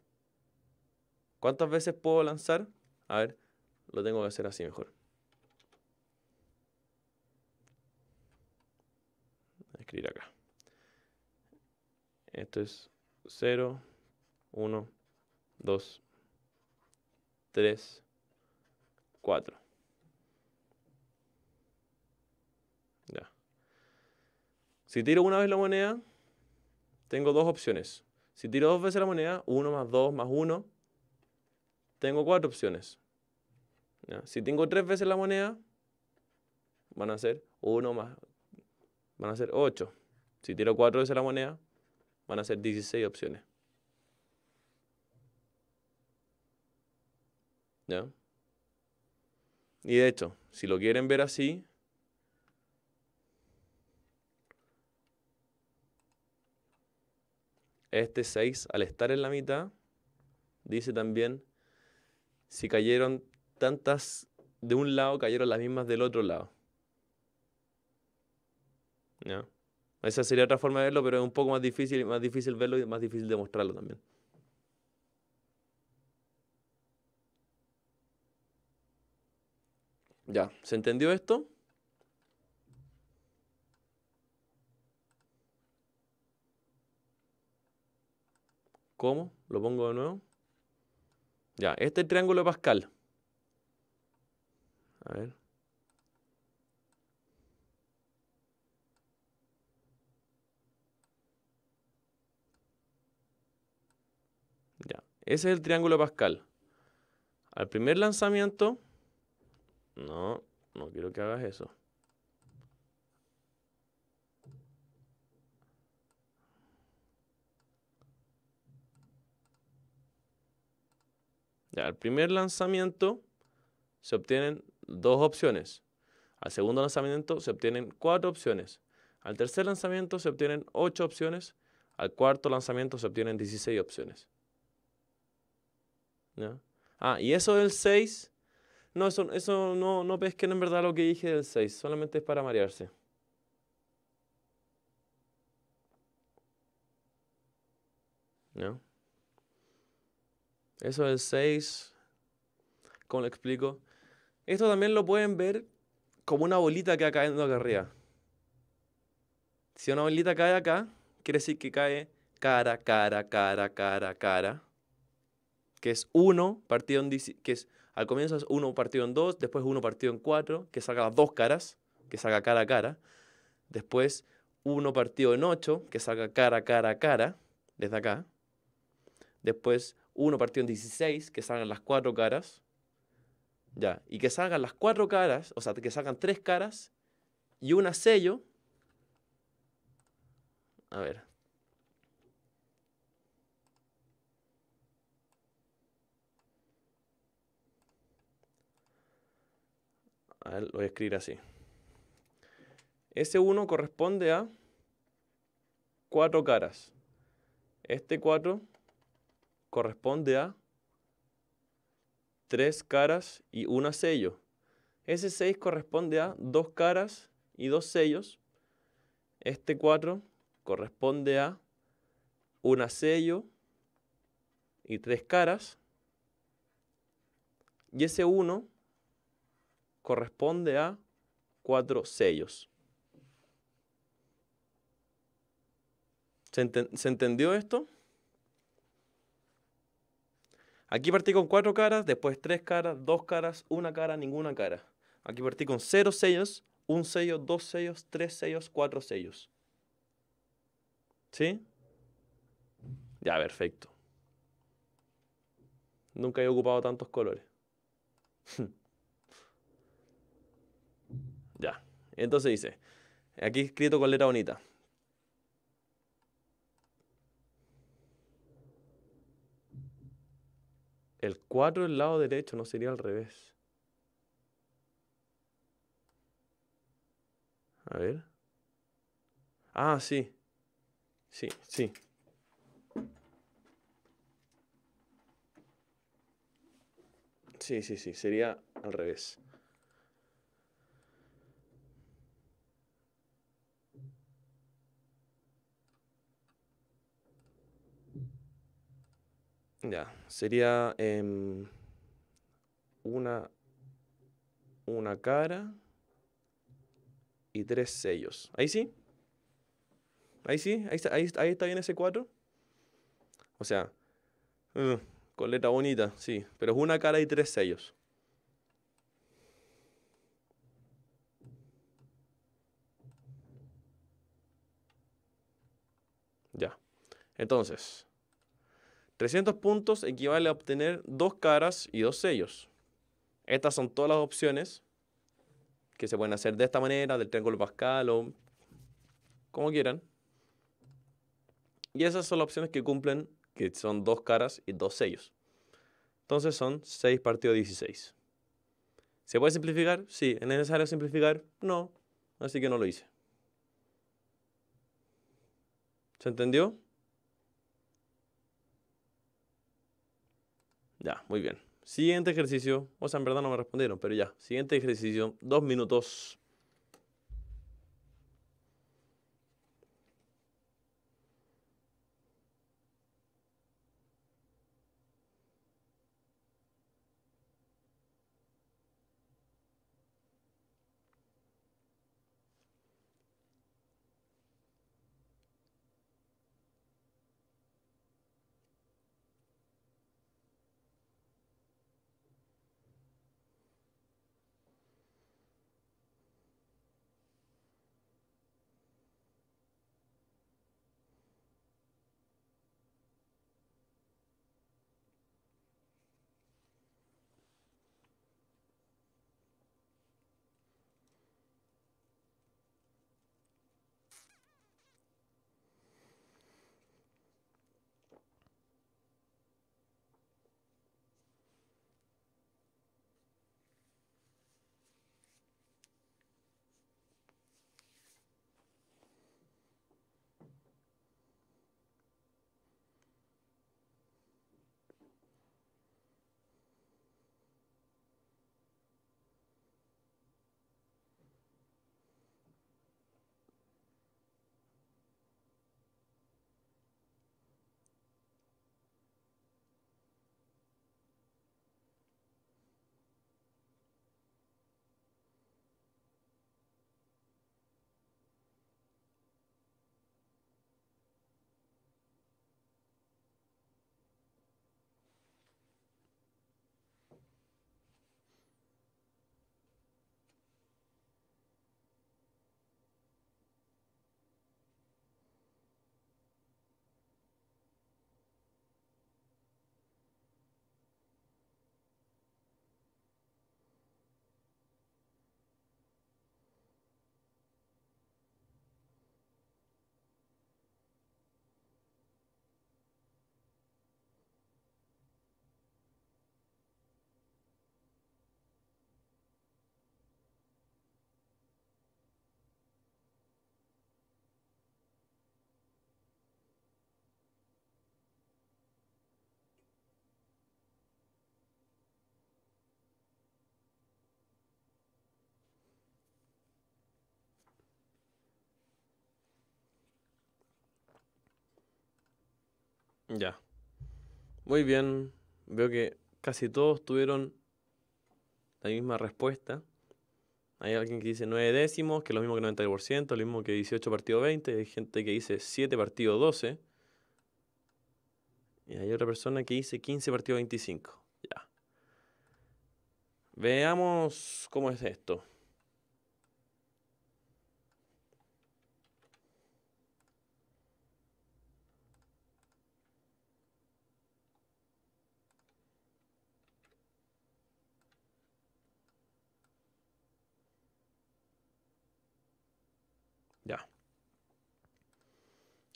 Speaker 1: ¿Cuántas veces puedo lanzar? A ver, lo tengo que hacer así mejor. acá. Esto es 0, 1, 2, 3, 4. Ya. Si tiro una vez la moneda, tengo dos opciones. Si tiro dos veces la moneda, 1 más 2 más 1, tengo cuatro opciones. Si tengo tres veces la moneda, van a ser 1 más van a ser 8. Si tiro 4 veces la moneda, van a ser 16 opciones. ¿Ya? Y de hecho, si lo quieren ver así, este 6, al estar en la mitad, dice también, si cayeron tantas de un lado, cayeron las mismas del otro lado. ¿Ya? Esa sería otra forma de verlo, pero es un poco más difícil, más difícil verlo y más difícil demostrarlo también. Ya, ¿se entendió esto? ¿Cómo? Lo pongo de nuevo. Ya, este triángulo de Pascal. A ver. Ese es el triángulo Pascal. Al primer lanzamiento... No, no quiero que hagas eso. al primer lanzamiento se obtienen dos opciones. Al segundo lanzamiento se obtienen cuatro opciones. Al tercer lanzamiento se obtienen ocho opciones. Al cuarto lanzamiento se obtienen 16 opciones. Ah, y eso del 6, no, eso, eso no, no pesquen en verdad lo que dije del 6, solamente es para marearse. Eso del 6, ¿cómo lo explico? Esto también lo pueden ver como una bolita que va cayendo acá arriba. Si una bolita cae acá, quiere decir que cae cara, cara, cara, cara, cara que es uno partido en que es al comienzo es partido en 2, después uno partido en 4, que salga las dos caras, que salga cara a cara, después uno partido en ocho que salga cara a cara a cara desde acá. Después uno partido en 16, que salgan las cuatro caras. Ya, y que salgan las cuatro caras, o sea, que salgan tres caras y una sello. A ver, A ver, lo voy a escribir así. Ese 1 corresponde a cuatro caras. Este 4 corresponde a tres caras y un sello. Ese 6 corresponde a dos caras y dos sellos. Este 4 corresponde a un sello y tres caras. Y ese 1 corresponde a cuatro sellos. ¿Se, entendió esto? Aquí partí con cuatro caras, después tres caras, dos caras, una cara, ninguna cara. Aquí partí con cero sellos, un sello, dos sellos, tres sellos, cuatro sellos. ¿Sí? Ya, perfecto. Nunca he ocupado tantos colores. Entonces dice, aquí escrito con letra bonita. El 4 del lado derecho, no sería al revés. A ver. Ah, sí. Sí, sí. Sí, sí, sí, sería al revés. Ya, sería em, una, una cara y tres sellos. Ahí sí. Ahí sí, ahí está, ahí, está bien ese cuatro? O sea, uh, coleta bonita, sí, pero es una cara y tres sellos. Ya. Entonces, 300 puntos equivale a obtener dos caras y dos sellos. Estas son todas las opciones que se pueden hacer de esta manera, del triángulo pascal o como quieran. Y esas son las opciones que cumplen, que son dos caras y dos sellos. Entonces son 6 partido 16. ¿Se puede simplificar? Sí. ¿Es necesario simplificar? No. Así que no lo hice. ¿Se entendió? Ya, muy bien. Siguiente ejercicio. O sea, en verdad no me respondieron, pero ya. Siguiente ejercicio, dos minutos. Ya. Muy bien. Veo que casi todos tuvieron la misma respuesta. Hay alguien que dice 9 décimos, que es lo mismo que 90%, lo mismo que 18 partido 20. Hay gente que dice 7 partido 12. Y hay otra persona que dice 15 partido 25. Ya. Veamos cómo es esto.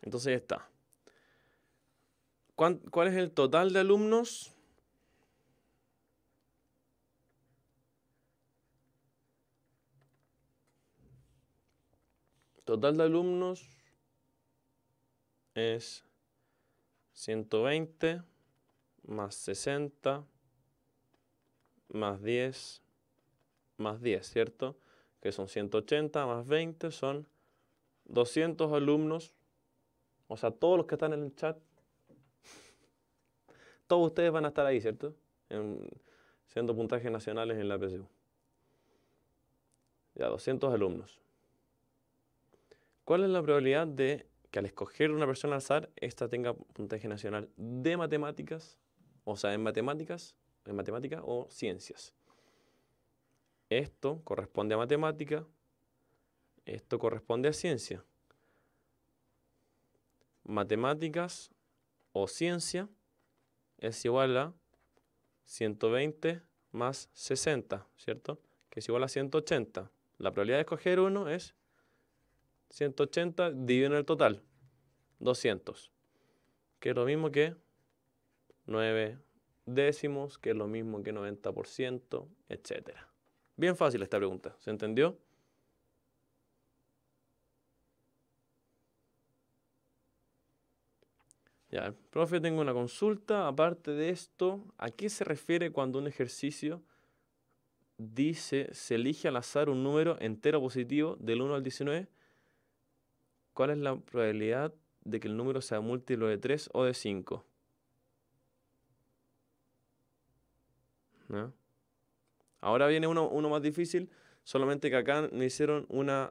Speaker 1: Entonces está. ¿Cuál, es el total de alumnos? Total de alumnos es 120 más 60 más 10 más 10, ¿cierto? Que son 180 más 20 son 200 alumnos o sea, todos los que están en el chat, todos ustedes van a estar ahí, ¿cierto? siendo puntajes nacionales en la PSU. Ya, 200 alumnos. ¿Cuál es la probabilidad de que al escoger una persona al azar, esta tenga puntaje nacional de matemáticas, o sea, en matemáticas, en matemática o ciencias? Esto corresponde a matemática, esto corresponde a ciencia matemáticas o ciencia es igual a 120 más 60, ¿cierto? Que es igual a 180. La probabilidad de escoger uno es 180 dividido en el total, 200, que es lo mismo que 9 décimos, que es lo mismo que 90%, etc. Bien fácil esta pregunta, ¿se entendió? Ya, profe, tengo una consulta. Aparte de esto, ¿a qué se refiere cuando un ejercicio dice se elige al azar un número entero positivo del 1 al 19? ¿Cuál es la probabilidad de que el número sea múltiplo de 3 o de 5? Ahora viene uno, más difícil, solamente que acá me hicieron una,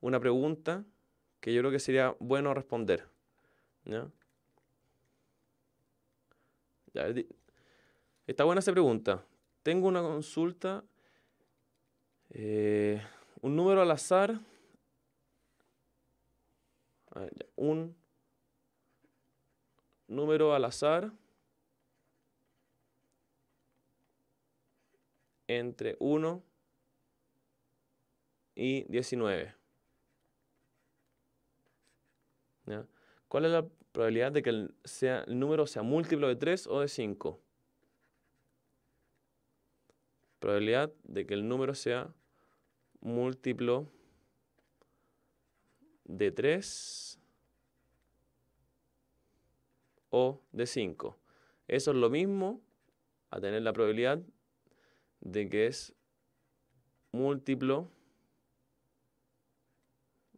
Speaker 1: una pregunta que yo creo que sería bueno responder. ¿no? está buena esa pregunta. Tengo una consulta, eh, un número al azar, un número al azar entre 1 y 19. ¿Cuál es la probabilidad de que el, sea, el número sea múltiplo de 3 o de 5. Probabilidad de que el número sea múltiplo de 3 o de 5. Eso es lo mismo a tener la probabilidad de que es múltiplo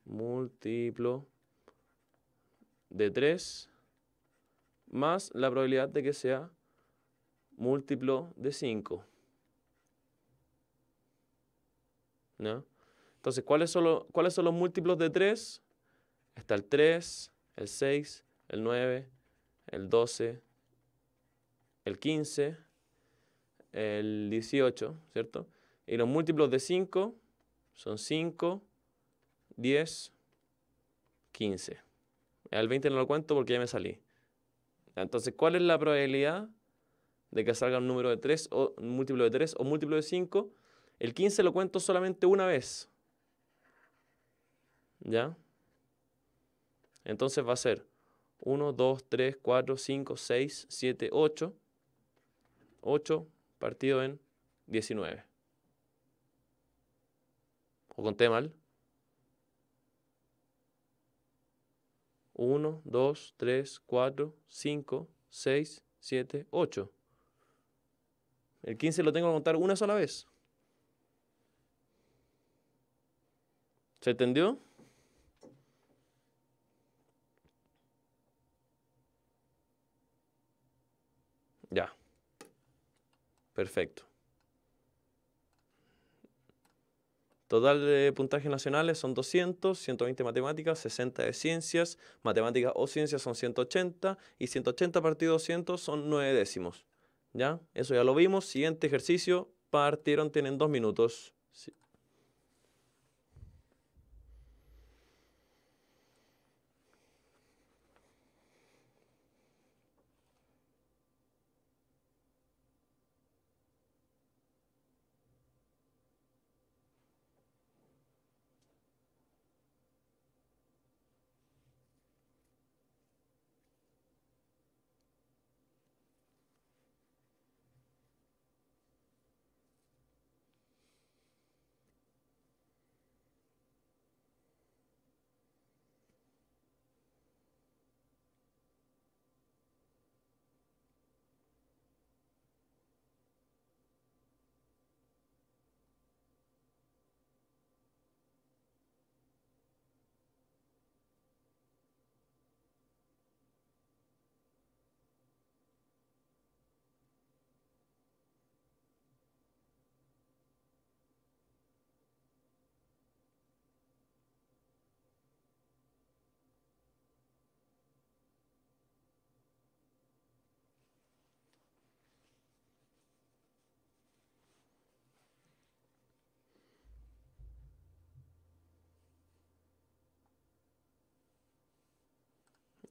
Speaker 1: múltiplo de 3 más la probabilidad de que sea múltiplo de 5. ¿No? Entonces, ¿cuáles son, los, ¿cuáles son los múltiplos de 3? Está el 3, el 6, el 9, el 12, el 15, el 18, ¿cierto? Y los múltiplos de 5 son 5, 10, 15. El 20 no lo cuento porque ya me salí. Entonces, ¿cuál es la probabilidad de que salga un número de 3 o un múltiplo de 3 o múltiplo de 5? El 15 lo cuento solamente una vez. ¿Ya? Entonces va a ser 1, 2, 3, 4, 5, 6, 7, 8. 8 partido en 19. ¿O conté mal? 1, 2, 3, 4, 5, 6, 7, 8. El 15 lo tengo que contar una sola vez. ¿Se entendió? Ya. Perfecto. Total de puntajes nacionales son 200, 120 matemáticas, 60 de ciencias, matemáticas o ciencias son 180 y 180 partido 200 son 9 décimos. ¿Ya? Eso ya lo vimos. Siguiente ejercicio, partieron, tienen dos minutos.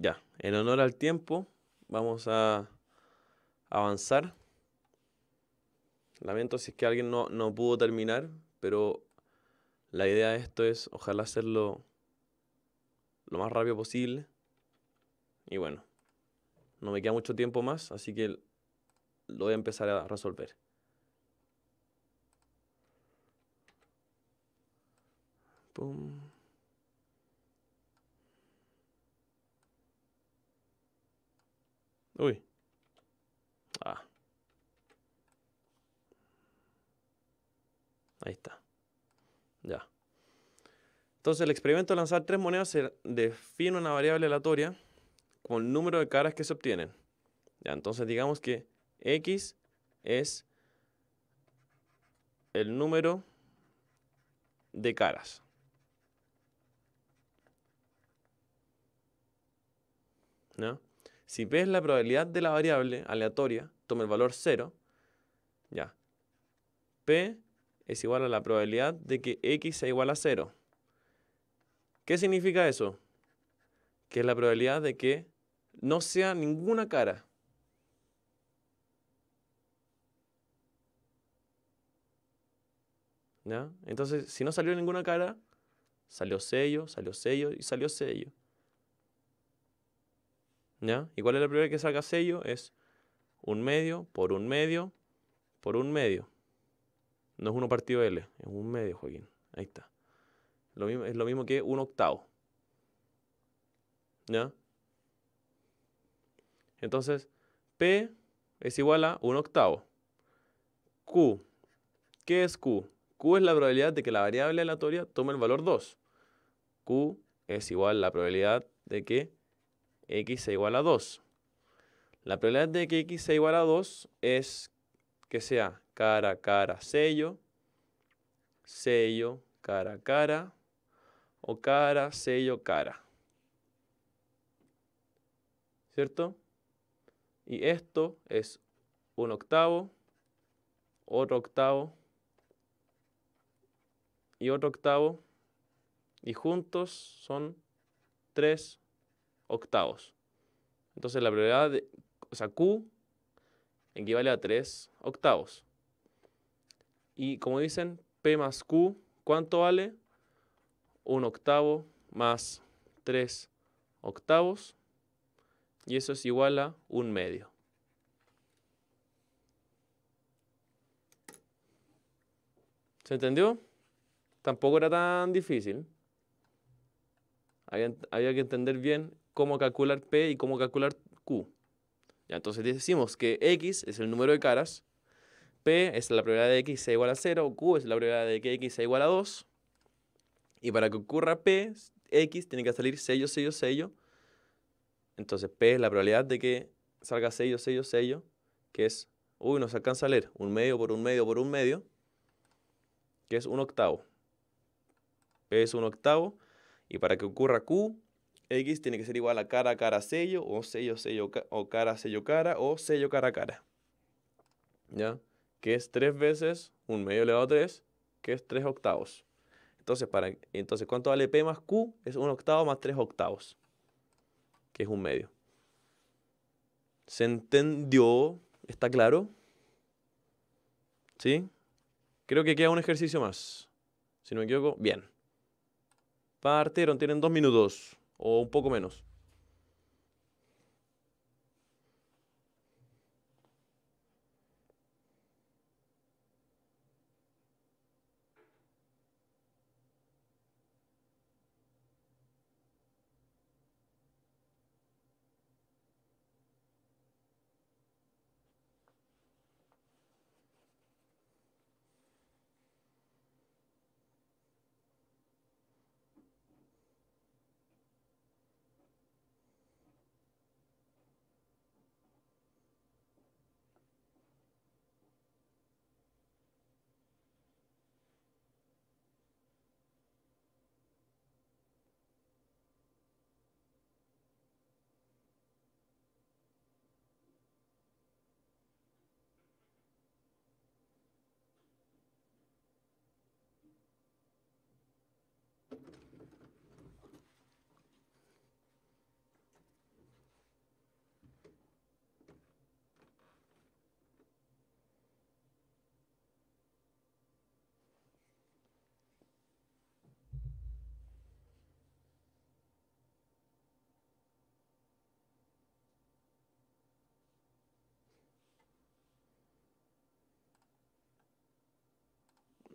Speaker 1: Ya, en honor al tiempo, vamos a avanzar. Lamento si es que alguien no, no pudo terminar, pero la idea de esto es ojalá hacerlo lo más rápido posible. Y bueno, no me queda mucho tiempo más, así que lo voy a empezar a resolver. Pum. Uy. Ah. Ahí está. Ya. Entonces el experimento de lanzar tres monedas se define una variable aleatoria con el número de caras que se obtienen. Ya, entonces digamos que x es el número de caras. ¿No? Si p es la probabilidad de la variable aleatoria, toma el valor 0, ya. P es igual a la probabilidad de que X sea igual a 0. ¿Qué significa eso? Que es la probabilidad de que no sea ninguna cara. Entonces, si no salió ninguna cara, salió sello, salió sello y salió sello. ¿Ya? ¿Y cuál es la probabilidad que saca sello? Es un medio por un medio por un medio. No es uno partido L, es un medio, Joaquín. Ahí está. es lo mismo que un octavo. ¿Ya? Entonces, P es igual a un octavo. Q. ¿Qué es Q? Q es la probabilidad de que la variable aleatoria tome el valor 2. Q es igual a la probabilidad de que x es igual a 2. La probabilidad de que x sea igual a 2 es que sea cara, cara, sello, sello, cara, cara, o cara, sello, cara. ¿Cierto? Y esto es un octavo, otro octavo y otro octavo. Y juntos son tres octavos. Entonces la probabilidad, de, o sea, Q equivale a 3 octavos. Y como dicen, P más Q, ¿cuánto vale? Un octavo más 3 octavos. Y eso es igual a 1 medio. ¿Se entendió? Tampoco era tan difícil. Había, había que entender bien cómo calcular P y cómo calcular Q. Ya, entonces decimos que X es el número de caras, P es la probabilidad de que X sea igual a 0, Q es la probabilidad de que X sea igual a 2, y para que ocurra P, X tiene que salir sello, sello, sello. Entonces P es la probabilidad de que salga sello, sello, sello, que es, uy, nos alcanza a leer, un medio por un medio por un medio, que es un octavo. P es un octavo, y para que ocurra Q, X tiene que ser igual a cara, cara, sello, o sello, sello, o cara, sello, cara, o sello, cara, cara. ¿Ya? Que es tres veces un medio elevado a tres, que es tres octavos. Entonces, para, entonces, ¿cuánto vale P más Q? Es un octavo más tres octavos, que es un medio. ¿Se entendió? ¿Está claro? ¿Sí? Creo que queda un ejercicio más. Si no me equivoco, bien. Partieron, tienen dos minutos o un poco menos.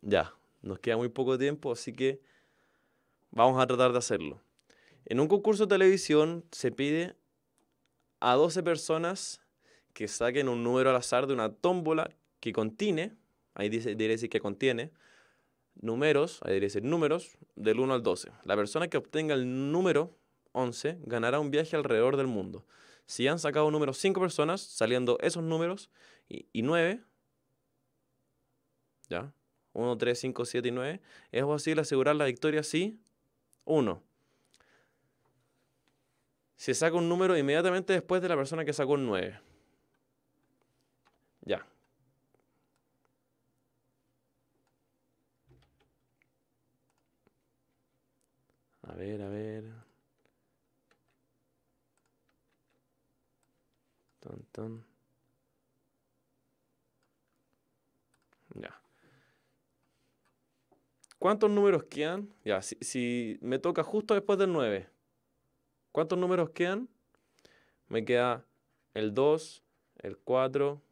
Speaker 1: ya, nos queda muy poco tiempo, así que vamos a tratar de hacerlo. En un concurso de televisión se pide a 12 personas que saquen un número al azar de una tómbola que contiene, ahí dice, decir que contiene, números, ahí diría decir números, del 1 al 12. La persona que obtenga el número 11 ganará un viaje alrededor del mundo. Si han sacado números 5 personas, saliendo esos números y, y 9, ¿ya? 1, 3, 5, 7 y 9, es posible asegurar la victoria si 1. Se saca un número inmediatamente después de la persona que sacó un 9. Ya. A ver, a ver. Ton, ton. ¿Cuántos números quedan? Ya, si, me toca justo después del 9, ¿cuántos números quedan? Me queda el 2, el 4.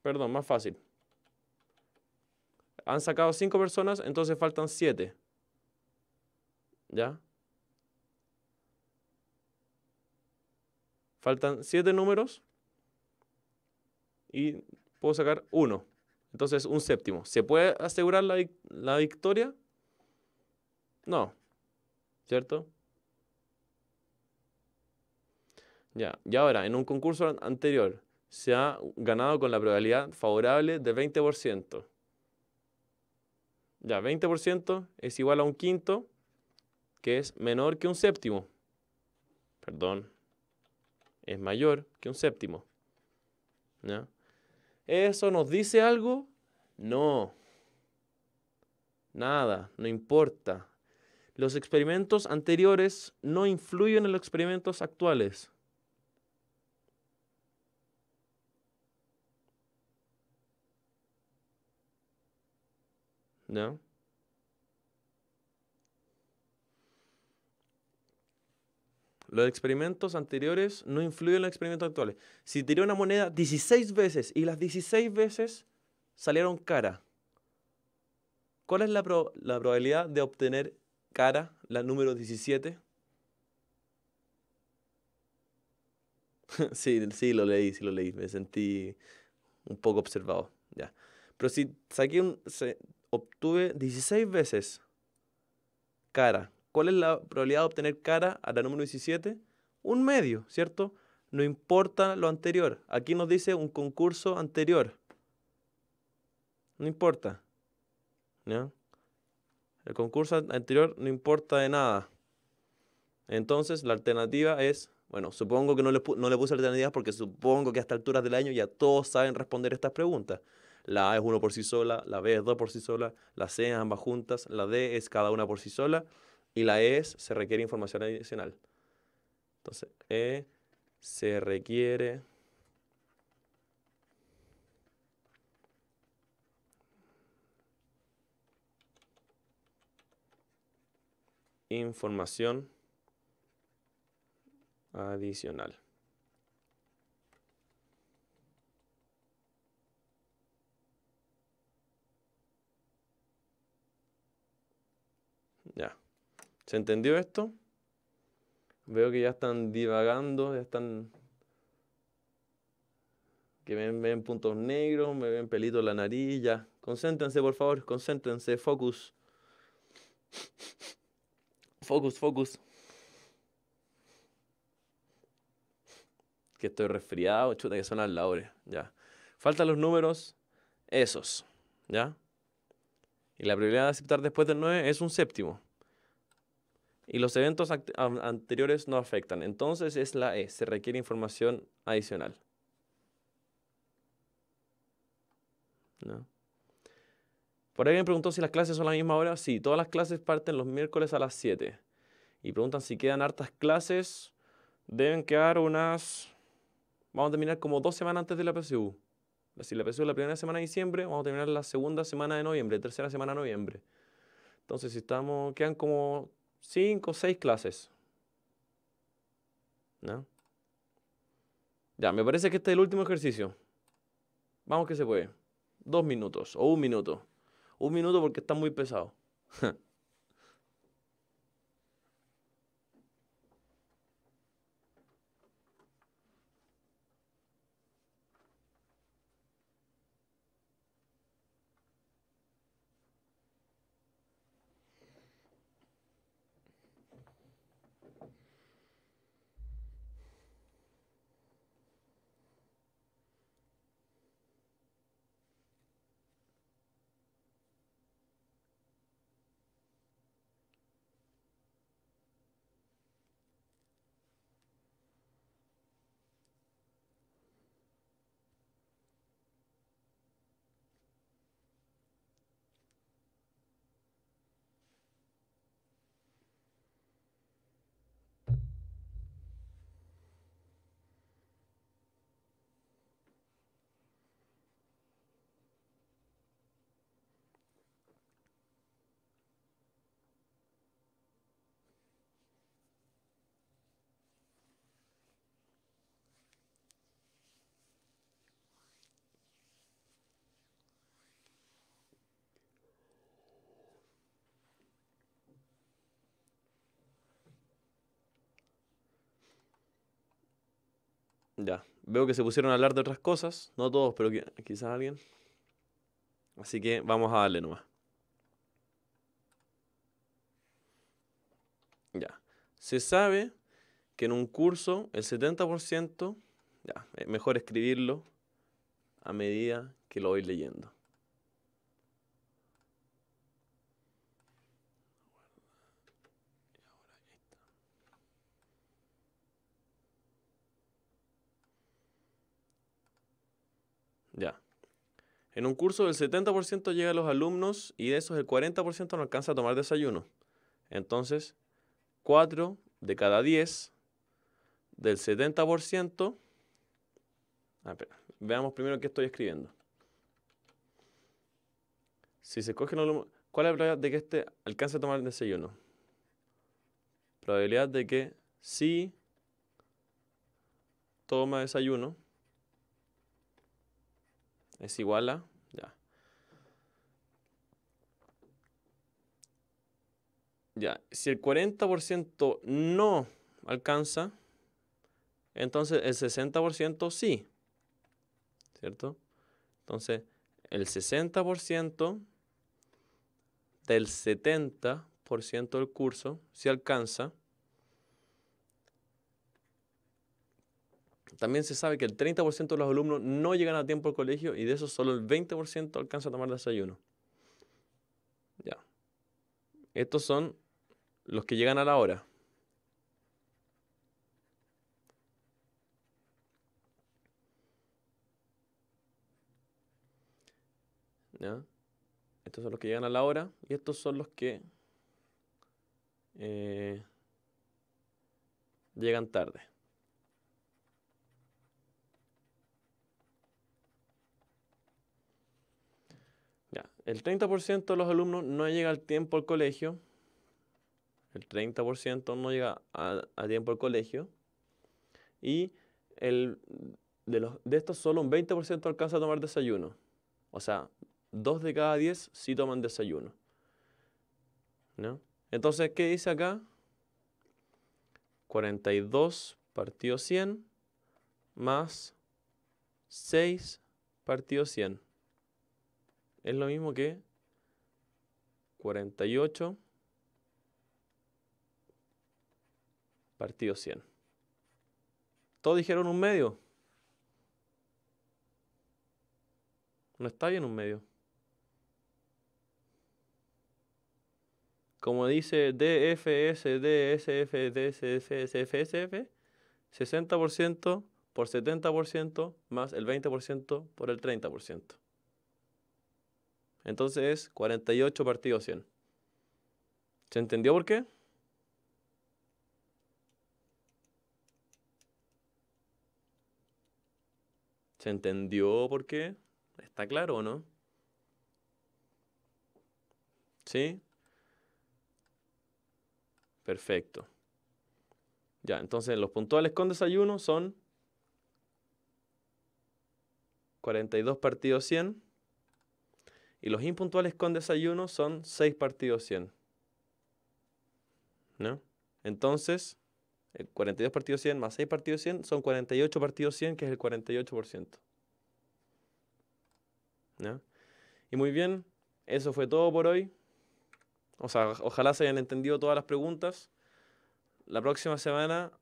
Speaker 1: Perdón, más fácil. Han sacado 5 personas, entonces faltan 7. ¿Ya? Faltan 7 números y puedo sacar 1. Entonces, un séptimo. ¿Se puede asegurar la, victoria? No. ¿Cierto? Ya. Y ahora, en un concurso anterior, se ha ganado con la probabilidad favorable de 20%. Ya, 20% es igual a un quinto, que es menor que un séptimo. Perdón, es mayor que un séptimo. ¿Ya? ¿Eso nos dice algo? No. Nada, no importa. Los experimentos anteriores no influyen en los experimentos actuales. ¿No? Los experimentos anteriores no influyen en los experimentos actuales. Si tiré una moneda 16 veces y las 16 veces salieron cara, ¿cuál es la, probabilidad de obtener cara, la número 17? sí, sí, lo leí, sí lo leí. Me sentí un poco observado. Ya. Pero si saqué obtuve 16 veces cara, ¿Cuál es la probabilidad de obtener cara a la número 17? Un medio, ¿cierto? No importa lo anterior. Aquí nos dice un concurso anterior. No importa. El concurso anterior no importa de nada. Entonces la alternativa es, bueno, supongo que no le, puse alternativas porque supongo que a esta alturas del año ya todos saben responder estas preguntas. La A es uno por sí sola, la B es dos por sí sola, la C es ambas juntas, la D es cada una por sí sola y la es se requiere información adicional. Entonces, E se requiere información adicional. ¿Se entendió esto? Veo que ya están divagando, ya están... Que ven, ven puntos negros, me ven pelito en la nariz, ya. Concéntrense, por favor, concéntrense, focus. Focus, focus. Que estoy resfriado, chuta, que son las labores, ya. Faltan los números, esos, ya. Y la prioridad de aceptar después del 9 es un séptimo y los eventos anteriores no afectan. Entonces es la E, se requiere información adicional. ¿No? Por ahí me preguntó si las clases son a la misma hora. Sí, todas las clases parten los miércoles a las 7. Y preguntan si quedan hartas clases. Deben quedar unas... Vamos a terminar como dos semanas antes de la PSU. Si la PSU es la primera semana de diciembre, vamos a terminar la segunda semana de noviembre, tercera semana de noviembre. Entonces, si estamos, quedan como cinco o seis clases. ¿No? Ya, me parece que este es el último ejercicio. Vamos que se puede. Dos minutos o un minuto. Un minuto porque está muy pesado. Ya. Veo que se pusieron a hablar de otras cosas. No todos, pero quizás alguien. Así que vamos a darle nomás. Ya. Se sabe que en un curso el 70%, ya, mejor escribirlo a medida que lo voy leyendo. En un curso el 70% llega a los alumnos y de esos el 40% no alcanza a tomar desayuno. Entonces, 4 de cada 10 del 70%... Ah, veamos primero qué estoy escribiendo. Si se un alumno, ¿Cuál es la probabilidad de que este alcance a tomar desayuno? Probabilidad de que sí toma desayuno es igual a, ya. Ya, si el 40% no alcanza, entonces el 60% sí. ¿Cierto? Entonces, el 60% del 70% del curso se alcanza. También se sabe que el 30% de los alumnos no llegan a tiempo al colegio y de eso solo el 20% alcanza a tomar desayuno. Ya. Estos son los que llegan a la hora. ¿Ya? Estos son los que llegan a la hora y estos son los que eh, llegan tarde. el 30% de los alumnos no llega al tiempo al colegio, el 30% no llega a, tiempo al colegio y el, de, los, de estos solo un 20% alcanza a tomar desayuno. O sea, 2 de cada 10 sí toman desayuno. Entonces, ¿qué dice acá? 42 partido 100 más 6 partido 100 es lo mismo que 48 partido 100. Todos dijeron un medio. No está bien un medio. Como dice SF, 60% por 70% más el 20% por el 30%. Entonces es 48 partidos 100. ¿Se entendió por qué? ¿Se entendió por qué? ¿Está claro o no? ¿Sí? Perfecto. Ya, entonces los puntuales con desayuno son 42 partidos 100 y los impuntuales con desayuno son 6 partidos 100. ¿No? Entonces, 42 partidos 100 más 6 partidos 100 son 48 partidos 100, que es el 48%. Y muy bien, eso fue todo por hoy. O sea, ojalá se hayan entendido todas las preguntas. La próxima semana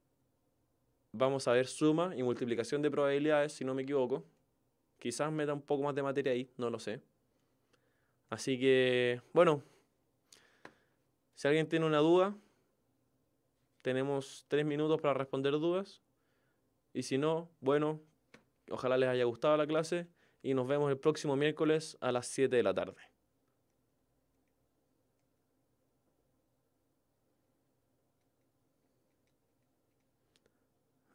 Speaker 1: vamos a ver suma y multiplicación de probabilidades, si no me equivoco. Quizás meta un poco más de materia ahí, no lo sé. Así que, bueno, si alguien tiene una duda, tenemos tres minutos para responder dudas. Y si no, bueno, ojalá les haya gustado la clase y nos vemos el próximo miércoles a las 7 de la tarde.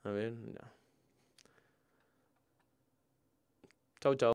Speaker 1: A ver, ya. Chau, chau.